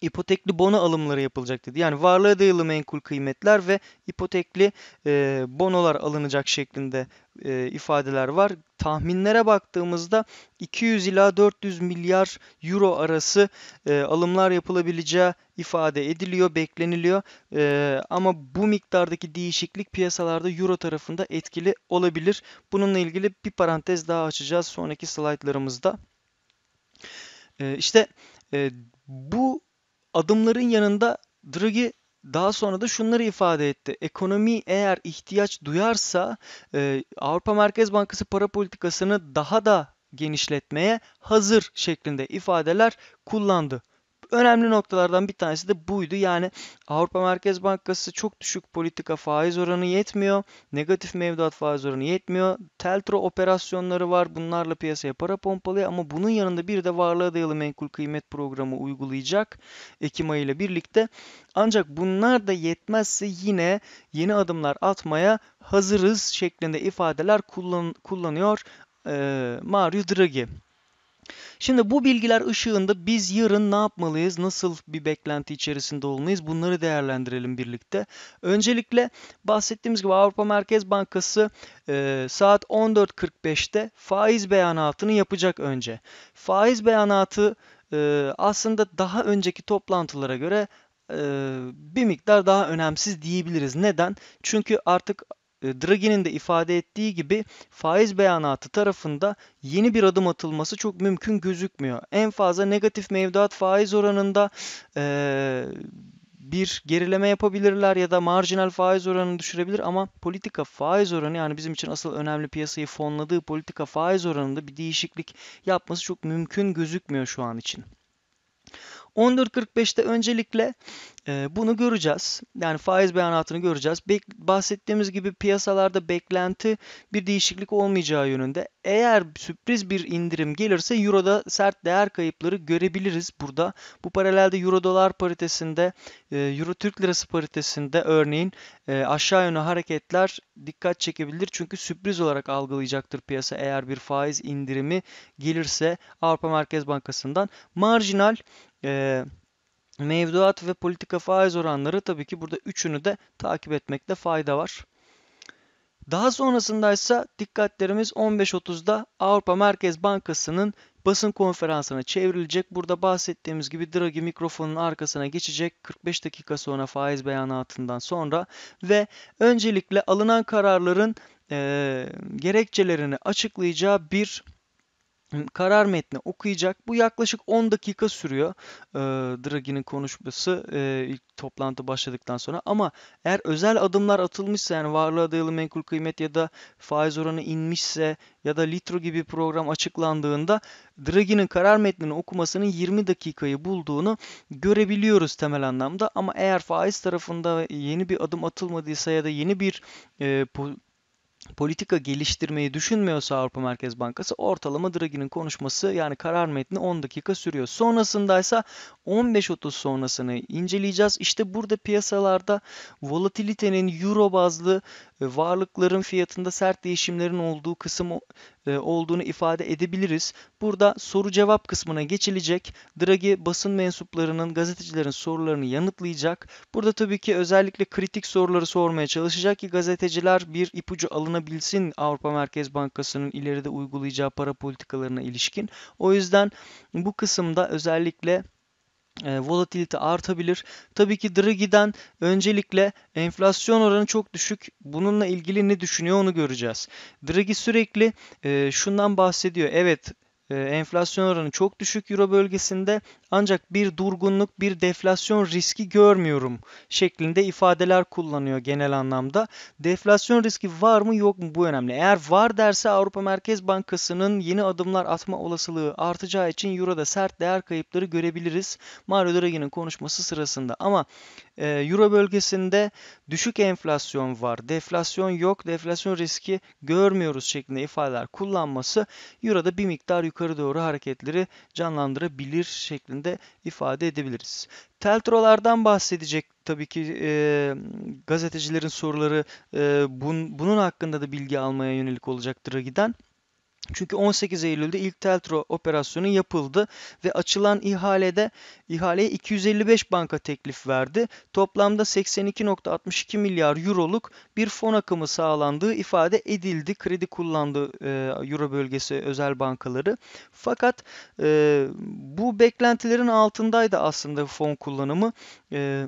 ipotekli bono alımları yapılacak dedi. Yani varlığa dayalı menkul kıymetler ve ipotekli e, bonolar alınacak şeklinde e, ifadeler var. Tahminlere baktığımızda 200 ila 400 milyar euro arası e, alımlar yapılabileceği ifade ediliyor, bekleniliyor. E, ama bu miktardaki değişiklik piyasalarda euro tarafında etkili olabilir. Bununla ilgili bir parantez daha açacağız sonraki slaytlarımızda. E, işte e, bu adımların yanında Draghi daha sonra da şunları ifade etti. Ekonomi eğer ihtiyaç duyarsa e, Avrupa Merkez Bankası para politikasını daha da genişletmeye hazır şeklinde ifadeler kullandı önemli noktalardan bir tanesi de buydu. Yani Avrupa Merkez Bankası çok düşük politika faiz oranı yetmiyor. Negatif mevduat faiz oranı yetmiyor. Teltro operasyonları var. Bunlarla piyasaya para pompalıyor ama bunun yanında bir de varlığa dayalı menkul kıymet programı uygulayacak Ekim ayı ile birlikte. Ancak bunlar da yetmezse yine yeni adımlar atmaya hazırız şeklinde ifadeler kullan kullanıyor e, Mario Draghi. Şimdi bu bilgiler ışığında biz yarın ne yapmalıyız? Nasıl bir beklenti içerisinde olmalıyız? Bunları değerlendirelim birlikte. Öncelikle bahsettiğimiz gibi Avrupa Merkez Bankası e, saat 14.45'te faiz beyanatını yapacak önce. Faiz beyanatı e, aslında daha önceki toplantılara göre e, bir miktar daha önemsiz diyebiliriz. Neden? Çünkü artık ee, Draghi'nin de ifade ettiği gibi faiz beyanatı tarafında yeni bir adım atılması çok mümkün gözükmüyor. En fazla negatif mevduat faiz oranında ee, bir gerileme yapabilirler ya da marjinal faiz oranını düşürebilir ama politika faiz oranı yani bizim için asıl önemli piyasayı fonladığı politika faiz oranında bir değişiklik yapması çok mümkün gözükmüyor şu an için. 14.45'te öncelikle ee, bunu göreceğiz. Yani faiz beyanatını göreceğiz. Bahsettiğimiz gibi piyasalarda beklenti bir değişiklik olmayacağı yönünde. Eğer sürpriz bir indirim gelirse Euro'da sert değer kayıpları görebiliriz burada. Bu paralelde Euro dolar paritesinde, e, Euro Türk lirası paritesinde örneğin e, aşağı yöne hareketler dikkat çekebilir. Çünkü sürpriz olarak algılayacaktır piyasa eğer bir faiz indirimi gelirse Avrupa Merkez Bankası'ndan. Marjinal e, mevduat ve politika faiz oranları tabii ki burada üçünü de takip etmekte fayda var. Daha sonrasında ise dikkatlerimiz 15.30'da Avrupa Merkez Bankası'nın basın konferansına çevrilecek. Burada bahsettiğimiz gibi Draghi mikrofonun arkasına geçecek 45 dakika sonra faiz beyanatından sonra ve öncelikle alınan kararların e, gerekçelerini açıklayacağı bir karar metni okuyacak. Bu yaklaşık 10 dakika sürüyor e, Draghi'nin konuşması e, ilk toplantı başladıktan sonra. Ama eğer özel adımlar atılmışsa yani varlığa dayalı menkul kıymet ya da faiz oranı inmişse ya da Litro gibi program açıklandığında Draghi'nin karar metnini okumasının 20 dakikayı bulduğunu görebiliyoruz temel anlamda. Ama eğer faiz tarafında yeni bir adım atılmadıysa ya da yeni bir e, politika geliştirmeyi düşünmüyorsa Avrupa Merkez Bankası ortalama Draghi'nin konuşması yani karar metni 10 dakika sürüyor. Sonrasındaysa 15.30 sonrasını inceleyeceğiz. İşte burada piyasalarda volatilitenin euro bazlı e, varlıkların fiyatında sert değişimlerin olduğu kısım e, olduğunu ifade edebiliriz. Burada soru cevap kısmına geçilecek. Draghi basın mensuplarının, gazetecilerin sorularını yanıtlayacak. Burada tabii ki özellikle kritik soruları sormaya çalışacak ki gazeteciler bir ipucu alın sağlanabilsin Avrupa Merkez Bankası'nın ileride uygulayacağı para politikalarına ilişkin. O yüzden bu kısımda özellikle e, volatilite artabilir. Tabii ki Draghi'den öncelikle enflasyon oranı çok düşük. Bununla ilgili ne düşünüyor onu göreceğiz. Draghi sürekli e, şundan bahsediyor. Evet ee, enflasyon oranı çok düşük Euro bölgesinde ancak bir durgunluk, bir deflasyon riski görmüyorum şeklinde ifadeler kullanıyor genel anlamda. Deflasyon riski var mı yok mu bu önemli. Eğer var derse Avrupa Merkez Bankası'nın yeni adımlar atma olasılığı artacağı için Euro'da sert değer kayıpları görebiliriz. Mario Draghi'nin konuşması sırasında ama ee, Euro bölgesinde düşük enflasyon var, deflasyon yok, deflasyon riski görmüyoruz şeklinde ifadeler kullanması Euro'da bir miktar yukarı doğru hareketleri canlandırabilir şeklinde ifade edebiliriz. Teltrolardan bahsedecek tabii ki e, gazetecilerin soruları e, bun, bunun hakkında da bilgi almaya yönelik olacaktır giden. Çünkü 18 Eylül'de ilk Teltro operasyonu yapıldı ve açılan ihalede ihaleye 255 banka teklif verdi. Toplamda 82.62 milyar euroluk bir fon akımı sağlandığı ifade edildi. Kredi kullandı e, Euro bölgesi özel bankaları. Fakat e, bu beklentilerin altındaydı aslında fon kullanımı. E,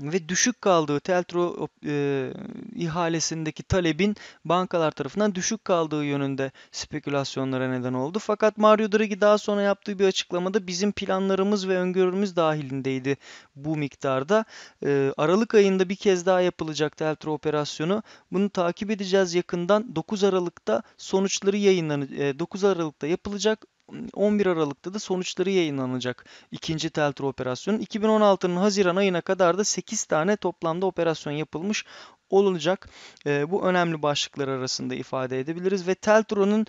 ve düşük kaldığı Teltro e, ihalesindeki talebin bankalar tarafından düşük kaldığı yönünde spekülasyonlara neden oldu. Fakat Mario Draghi daha sonra yaptığı bir açıklamada bizim planlarımız ve öngörümüz dahilindeydi bu miktarda. E, Aralık ayında bir kez daha yapılacak Teltro operasyonu. Bunu takip edeceğiz yakından. 9 Aralık'ta sonuçları yayınlanacak. E, 9 Aralık'ta yapılacak. 11 Aralık'ta da sonuçları yayınlanacak ikinci Teltro operasyonun. 2016'nın Haziran ayına kadar da 8 tane toplamda operasyon yapılmış olacak. E, bu önemli başlıklar arasında ifade edebiliriz ve Teltro'nun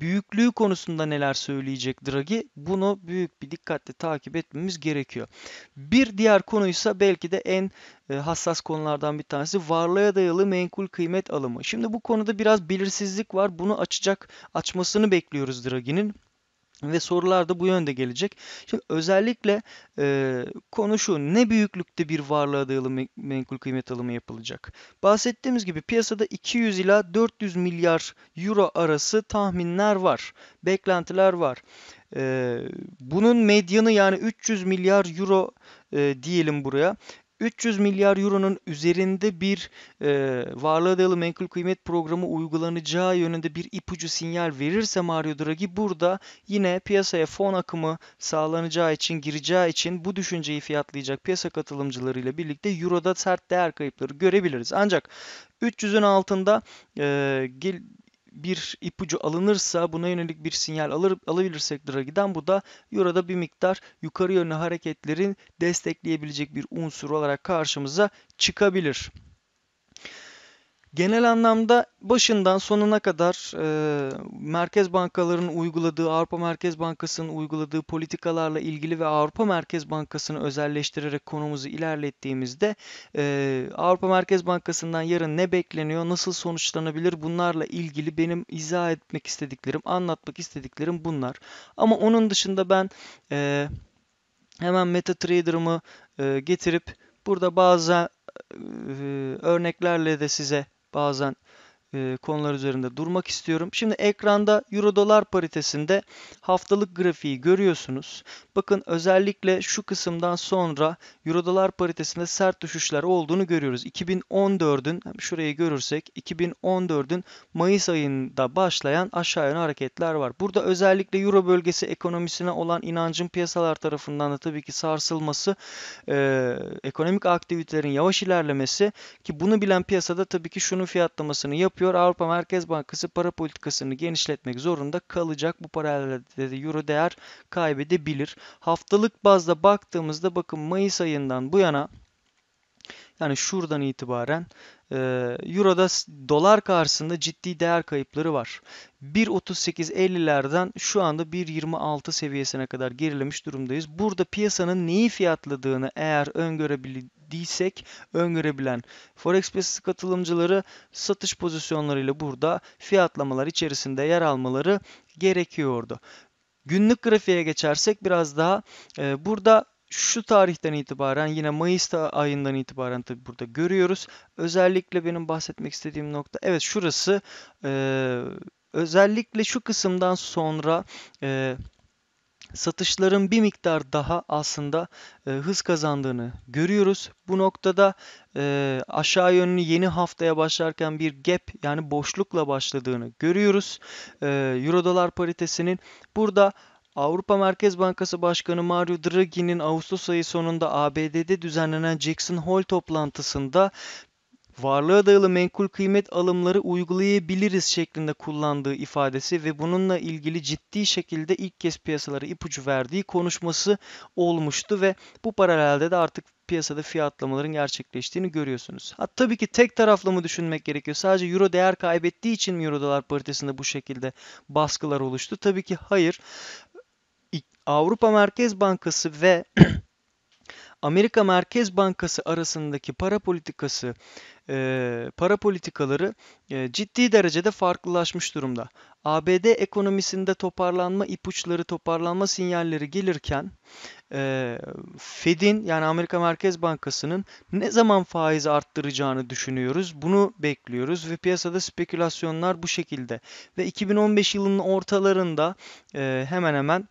büyüklüğü konusunda neler söyleyecek Draghi bunu büyük bir dikkatle takip etmemiz gerekiyor. Bir diğer konuysa belki de en e, hassas konulardan bir tanesi varlığa dayalı menkul kıymet alımı. Şimdi bu konuda biraz belirsizlik var. Bunu açacak açmasını bekliyoruz Draghi'nin. Ve sorular da bu yönde gelecek. Şimdi özellikle e, konu şu ne büyüklükte bir varlığa dayalı menkul kıymet alımı yapılacak. Bahsettiğimiz gibi piyasada 200 ila 400 milyar euro arası tahminler var. Beklentiler var. E, bunun medyanı yani 300 milyar euro e, diyelim buraya. 300 milyar euronun üzerinde bir e, varlığa dayalı menkul kıymet programı uygulanacağı yönünde bir ipucu sinyal verirse Mario Draghi burada yine piyasaya fon akımı sağlanacağı için gireceği için bu düşünceyi fiyatlayacak piyasa katılımcılarıyla birlikte Euro'da sert değer kayıpları görebiliriz. Ancak 300'ün altında e, gel, bir ipucu alınırsa buna yönelik bir sinyal alır, alabilirsek lira giden bu da Euro'da bir miktar yukarı yönlü hareketlerin destekleyebilecek bir unsur olarak karşımıza çıkabilir. Genel anlamda başından sonuna kadar e, merkez bankalarının uyguladığı, Avrupa Merkez Bankası'nın uyguladığı politikalarla ilgili ve Avrupa Merkez Bankası'nı özelleştirerek konumuzu ilerlettiğimizde e, Avrupa Merkez Bankası'ndan yarın ne bekleniyor, nasıl sonuçlanabilir bunlarla ilgili benim izah etmek istediklerim, anlatmak istediklerim bunlar. Ama onun dışında ben e, hemen MetaTrader'ımı e, getirip burada bazı e, örneklerle de size Bazen e, konular üzerinde durmak istiyorum. Şimdi ekranda euro dolar paritesinde haftalık grafiği görüyorsunuz. Bakın özellikle şu kısımdan sonra euro dolar paritesinde sert düşüşler olduğunu görüyoruz. 2014'ün şurayı görürsek 2014'ün Mayıs ayında başlayan aşağı yönlü hareketler var. Burada özellikle euro bölgesi ekonomisine olan inancın piyasalar tarafından da tabii ki sarsılması, e, ekonomik aktivitelerin yavaş ilerlemesi ki bunu bilen piyasada tabii ki şunu fiyatlamasını yapıyor yapıyor. Avrupa Merkez Bankası para politikasını genişletmek zorunda kalacak. Bu paralelde de euro değer kaybedebilir. Haftalık bazda baktığımızda bakın Mayıs ayından bu yana yani şuradan itibaren e, Euro'da dolar karşısında ciddi değer kayıpları var. 1.38.50'lerden şu anda 1.26 seviyesine kadar gerilemiş durumdayız. Burada piyasanın neyi fiyatladığını eğer öngörebil diysek öngörebilen Forex piyasası katılımcıları satış pozisyonlarıyla burada fiyatlamalar içerisinde yer almaları gerekiyordu. Günlük grafiğe geçersek biraz daha e, burada şu tarihten itibaren yine Mayıs ayından itibaren tabi burada görüyoruz. Özellikle benim bahsetmek istediğim nokta evet şurası e, özellikle şu kısımdan sonra e, satışların bir miktar daha aslında e, hız kazandığını görüyoruz. Bu noktada e, aşağı yönlü yeni haftaya başlarken bir gap yani boşlukla başladığını görüyoruz. E, Euro dolar paritesinin burada Avrupa Merkez Bankası Başkanı Mario Draghi'nin Ağustos ayı sonunda ABD'de düzenlenen Jackson Hole toplantısında varlığa dayalı menkul kıymet alımları uygulayabiliriz şeklinde kullandığı ifadesi ve bununla ilgili ciddi şekilde ilk kez piyasalara ipucu verdiği konuşması olmuştu ve bu paralelde de artık piyasada fiyatlamaların gerçekleştiğini görüyorsunuz. Ha, tabii ki tek taraflı mı düşünmek gerekiyor? Sadece euro değer kaybettiği için mi euro dolar paritesinde bu şekilde baskılar oluştu? Tabii ki hayır. Avrupa Merkez Bankası ve Amerika Merkez Bankası arasındaki para politikası e, para politikaları e, ciddi derecede farklılaşmış durumda. ABD ekonomisinde toparlanma ipuçları, toparlanma sinyalleri gelirken e, Fed'in yani Amerika Merkez Bankası'nın ne zaman faiz arttıracağını düşünüyoruz. Bunu bekliyoruz ve piyasada spekülasyonlar bu şekilde. Ve 2015 yılının ortalarında e, hemen hemen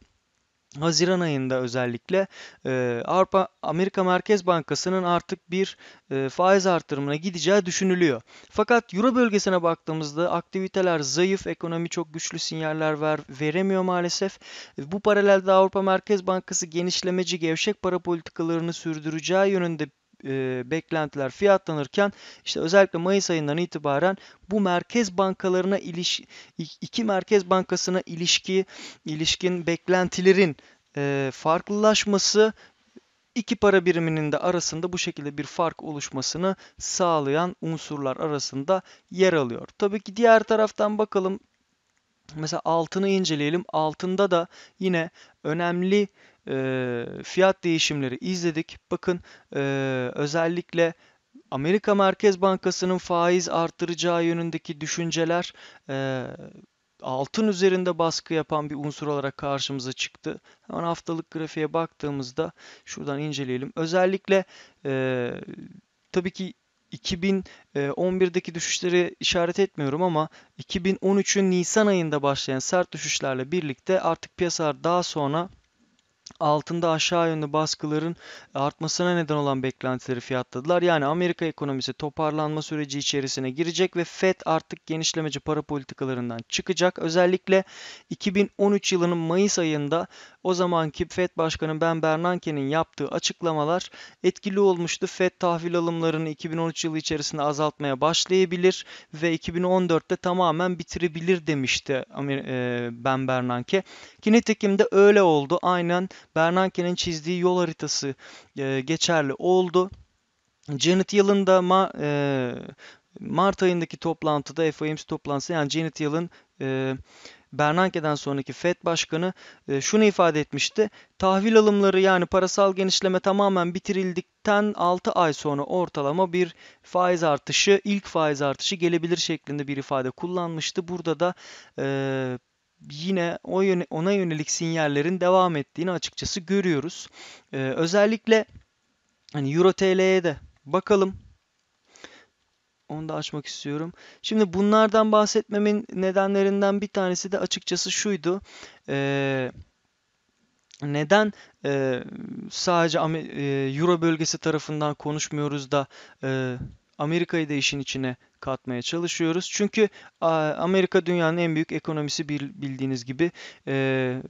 Haziran ayında özellikle e, Avrupa Amerika Merkez Bankası'nın artık bir e, faiz artırımına gideceği düşünülüyor. Fakat Euro bölgesine baktığımızda aktiviteler zayıf, ekonomi çok güçlü sinyaller ver, veremiyor maalesef. E, bu paralelde Avrupa Merkez Bankası genişlemeci gevşek para politikalarını sürdüreceği yönünde e, beklentiler fiyatlanırken işte özellikle Mayıs ayından itibaren bu merkez bankalarına iliş iki merkez bankasına ilişki ilişkin beklentilerin e, farklılaşması iki para biriminin de arasında bu şekilde bir fark oluşmasını sağlayan unsurlar arasında yer alıyor. Tabii ki diğer taraftan bakalım mesela altını inceleyelim. Altında da yine önemli e, fiyat değişimleri izledik. Bakın e, özellikle Amerika Merkez Bankası'nın faiz arttıracağı yönündeki düşünceler e, altın üzerinde baskı yapan bir unsur olarak karşımıza çıktı. Hemen haftalık grafiğe baktığımızda şuradan inceleyelim. Özellikle e, tabii ki 2011'deki düşüşleri işaret etmiyorum ama 2013'ün Nisan ayında başlayan sert düşüşlerle birlikte artık piyasalar daha sonra altında aşağı yönlü baskıların e, artmasına neden olan beklentileri fiyatladılar. Yani Amerika ekonomisi toparlanma süreci içerisine girecek ve Fed artık genişlemeci para politikalarından çıkacak. Özellikle 2013 yılının Mayıs ayında o zamanki FED Başkanı Ben Bernanke'nin yaptığı açıklamalar etkili olmuştu. FED tahvil alımlarını 2013 yılı içerisinde azaltmaya başlayabilir ve 2014'te tamamen bitirebilir demişti e, Ben Bernanke. Ki de öyle oldu. Aynen Bernanke'nin çizdiği yol haritası e, geçerli oldu. Janet Yellen da ma, e, Mart ayındaki toplantıda FOMC toplantısı yani Janet Yellen e, Bernanke'den sonraki Fed Başkanı e, şunu ifade etmişti. Tahvil alımları yani parasal genişleme tamamen bitirildikten 6 ay sonra ortalama bir faiz artışı, ilk faiz artışı gelebilir şeklinde bir ifade kullanmıştı. Burada da e, yine o yöne, ona yönelik sinyallerin devam ettiğini açıkçası görüyoruz. E, özellikle hani Euro TL'ye de bakalım onu da açmak istiyorum. Şimdi bunlardan bahsetmemin nedenlerinden bir tanesi de açıkçası şuydu. Ee, neden e, sadece e, Euro bölgesi tarafından konuşmuyoruz da e, Amerika'yı da işin içine katmaya çalışıyoruz. Çünkü Amerika dünyanın en büyük ekonomisi bildiğiniz gibi. E,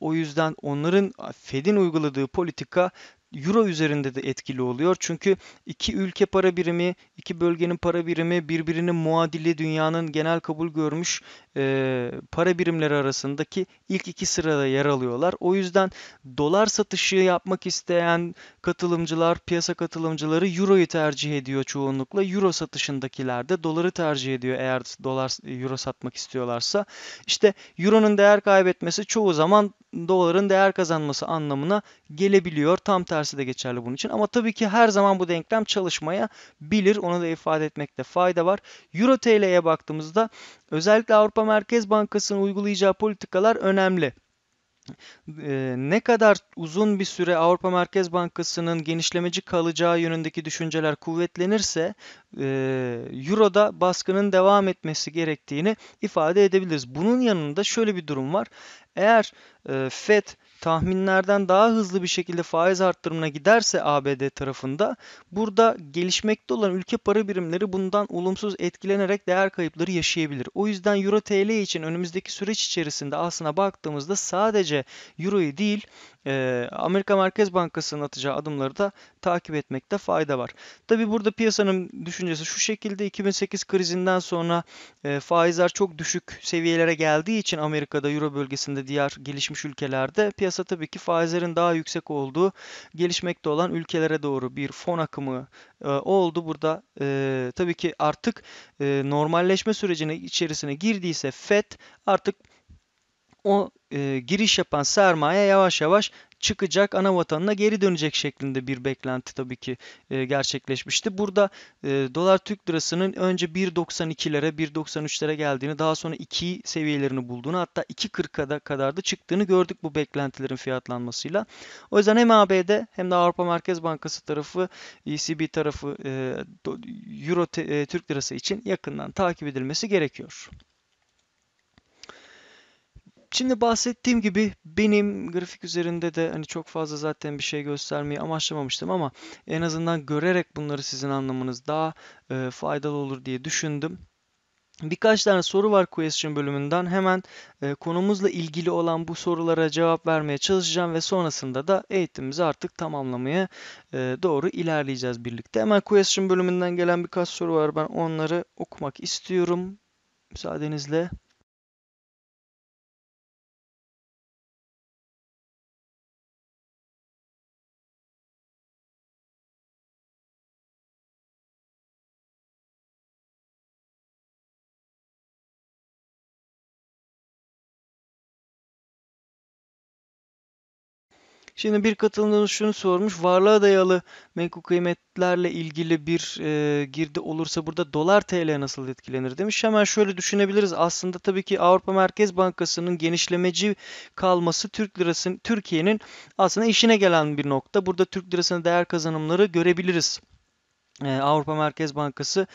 o yüzden onların Fed'in uyguladığı politika Euro üzerinde de etkili oluyor. Çünkü iki ülke para birimi, iki bölgenin para birimi birbirinin muadili dünyanın genel kabul görmüş e, para birimleri arasındaki ilk iki sırada yer alıyorlar. O yüzden dolar satışı yapmak isteyen katılımcılar, piyasa katılımcıları Euro'yu tercih ediyor çoğunlukla. Euro satışındakiler de doları tercih ediyor eğer dolar Euro satmak istiyorlarsa. İşte Euro'nun değer kaybetmesi çoğu zaman doların değer kazanması anlamına gelebiliyor. Tam tersi tersi de geçerli bunun için. Ama tabii ki her zaman bu denklem çalışmaya bilir. Onu da ifade etmekte fayda var. Euro TL'ye baktığımızda özellikle Avrupa Merkez Bankası'nın uygulayacağı politikalar önemli. Ee, ne kadar uzun bir süre Avrupa Merkez Bankası'nın genişlemeci kalacağı yönündeki düşünceler kuvvetlenirse e, Euro'da baskının devam etmesi gerektiğini ifade edebiliriz. Bunun yanında şöyle bir durum var. Eğer e, FED tahminlerden daha hızlı bir şekilde faiz arttırımına giderse ABD tarafında burada gelişmekte olan ülke para birimleri bundan olumsuz etkilenerek değer kayıpları yaşayabilir. O yüzden Euro TL için önümüzdeki süreç içerisinde aslına baktığımızda sadece Euro'yu değil ee, Amerika Merkez Bankası'nın atacağı adımları da takip etmekte fayda var. Tabi burada piyasanın düşüncesi şu şekilde 2008 krizinden sonra e, faizler çok düşük seviyelere geldiği için Amerika'da Euro bölgesinde diğer gelişmiş ülkelerde piyasa tabii ki faizlerin daha yüksek olduğu gelişmekte olan ülkelere doğru bir fon akımı e, oldu. Burada e, tabii ki artık e, normalleşme sürecine içerisine girdiyse FED artık o e, giriş yapan sermaye yavaş yavaş çıkacak ana vatanına geri dönecek şeklinde bir beklenti tabii ki e, gerçekleşmişti. Burada e, dolar Türk lirasının önce 1.92'lere 1.93'lere geldiğini daha sonra 2 seviyelerini bulduğunu hatta 2.40'a kadar da çıktığını gördük bu beklentilerin fiyatlanmasıyla. O yüzden hem ABD hem de Avrupa Merkez Bankası tarafı ECB tarafı e, Euro te, e, Türk lirası için yakından takip edilmesi gerekiyor. Şimdi bahsettiğim gibi benim grafik üzerinde de hani çok fazla zaten bir şey göstermeyi amaçlamamıştım ama en azından görerek bunları sizin anlamanız daha e, faydalı olur diye düşündüm. Birkaç tane soru var question bölümünden. Hemen e, konumuzla ilgili olan bu sorulara cevap vermeye çalışacağım ve sonrasında da eğitimimizi artık tamamlamaya e, doğru ilerleyeceğiz birlikte. Hemen question bölümünden gelen birkaç soru var. Ben onları okumak istiyorum müsaadenizle. Şimdi bir katılımcımız şunu sormuş. Varlığa dayalı menkul kıymetlerle ilgili bir e, girdi olursa burada dolar TL nasıl etkilenir demiş. Hemen şöyle düşünebiliriz. Aslında tabii ki Avrupa Merkez Bankası'nın genişlemeci kalması Türk lirasının Türkiye'nin aslında işine gelen bir nokta. Burada Türk lirasına değer kazanımları görebiliriz. Ee, Avrupa Merkez Bankası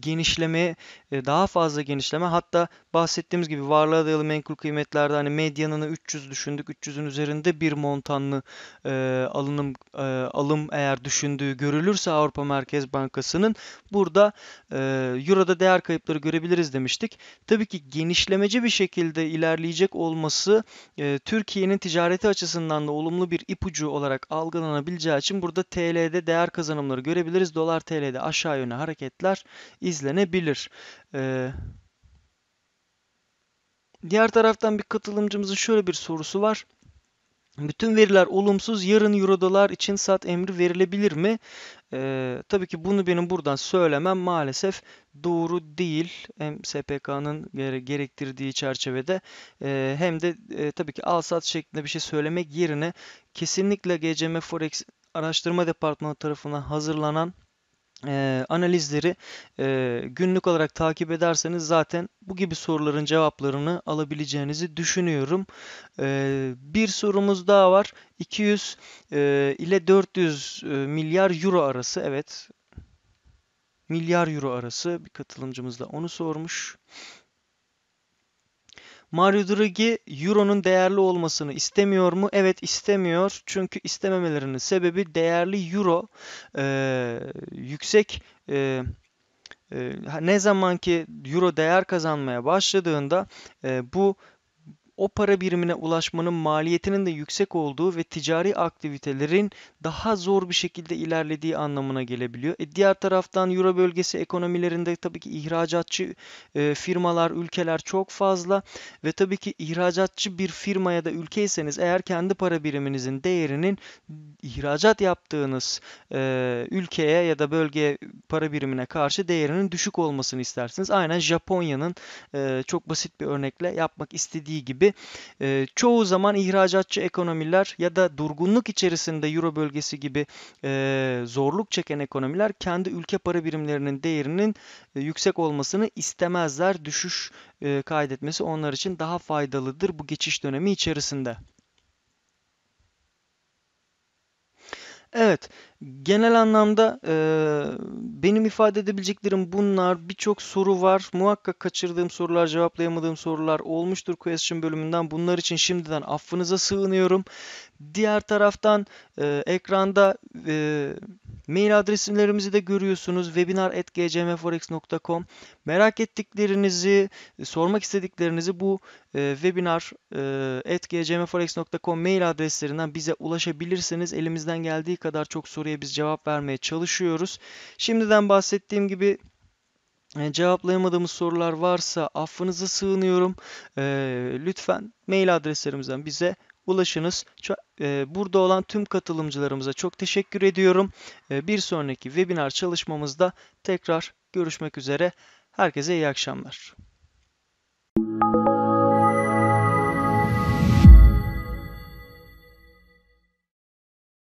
genişleme, e, daha fazla genişleme hatta bahsettiğimiz gibi varlığa dayalı menkul kıymetlerde hani medyanını 300 düşündük. 300'ün üzerinde bir montanlı e, alınım e, alım eğer düşündüğü görülürse Avrupa Merkez Bankası'nın burada e, Euro'da değer kayıpları görebiliriz demiştik. Tabii ki genişlemeci bir şekilde ilerleyecek olması e, Türkiye'nin ticareti açısından da olumlu bir ipucu olarak algılanabileceği için burada TL'de değer kazanımları görebiliriz. Dolar TL'de aşağı yönlü hareketler izlenebilir. Ee, diğer taraftan bir katılımcımızın şöyle bir sorusu var. Bütün veriler olumsuz. Yarın euro için sat emri verilebilir mi? Ee, tabii ki bunu benim buradan söylemem maalesef doğru değil. Hem SPK'nın gerektirdiği çerçevede e, hem de e, tabii ki al sat şeklinde bir şey söylemek yerine kesinlikle GCM Forex araştırma departmanı tarafından hazırlanan e, analizleri e, günlük olarak takip ederseniz zaten bu gibi soruların cevaplarını alabileceğinizi düşünüyorum. E, bir sorumuz daha var. 200 e, ile 400 milyar euro arası. Evet milyar euro arası bir katılımcımız da onu sormuş. Mario Draghi euronun değerli olmasını istemiyor mu? Evet istemiyor. Çünkü istememelerinin sebebi değerli euro e, yüksek e, e, ne zamanki euro değer kazanmaya başladığında e, bu o para birimine ulaşmanın maliyetinin de yüksek olduğu ve ticari aktivitelerin daha zor bir şekilde ilerlediği anlamına gelebiliyor. E diğer taraftan Euro bölgesi ekonomilerinde tabii ki ihracatçı e, firmalar, ülkeler çok fazla ve tabii ki ihracatçı bir firma ya da ülkeyseniz eğer kendi para biriminizin değerinin ihracat yaptığınız e, ülkeye ya da bölge para birimine karşı değerinin düşük olmasını istersiniz. Aynen Japonya'nın e, çok basit bir örnekle yapmak istediği gibi gibi e, çoğu zaman ihracatçı ekonomiler ya da durgunluk içerisinde Euro bölgesi gibi e, zorluk çeken ekonomiler kendi ülke para birimlerinin değerinin e, yüksek olmasını istemezler. Düşüş e, kaydetmesi onlar için daha faydalıdır bu geçiş dönemi içerisinde. Evet, genel anlamda e, benim ifade edebileceklerim bunlar. Birçok soru var. Muhakkak kaçırdığım sorular, cevaplayamadığım sorular olmuştur question bölümünden. Bunlar için şimdiden affınıza sığınıyorum. Diğer taraftan e, ekranda... E, Mail adreslerimizi de görüyorsunuz. webinar.gcmforex.com Merak ettiklerinizi, e, sormak istediklerinizi bu e, webinar.gcmforex.com e, mail adreslerinden bize ulaşabilirsiniz. Elimizden geldiği kadar çok soruya biz cevap vermeye çalışıyoruz. Şimdiden bahsettiğim gibi e, cevaplayamadığımız sorular varsa affınızı sığınıyorum. Lütfen mail adreslerimizden bize ulaşınız. E, burada olan tüm katılımcılarımıza çok teşekkür ediyorum. E, bir sonraki webinar çalışmamızda tekrar görüşmek üzere. Herkese iyi akşamlar. Müzik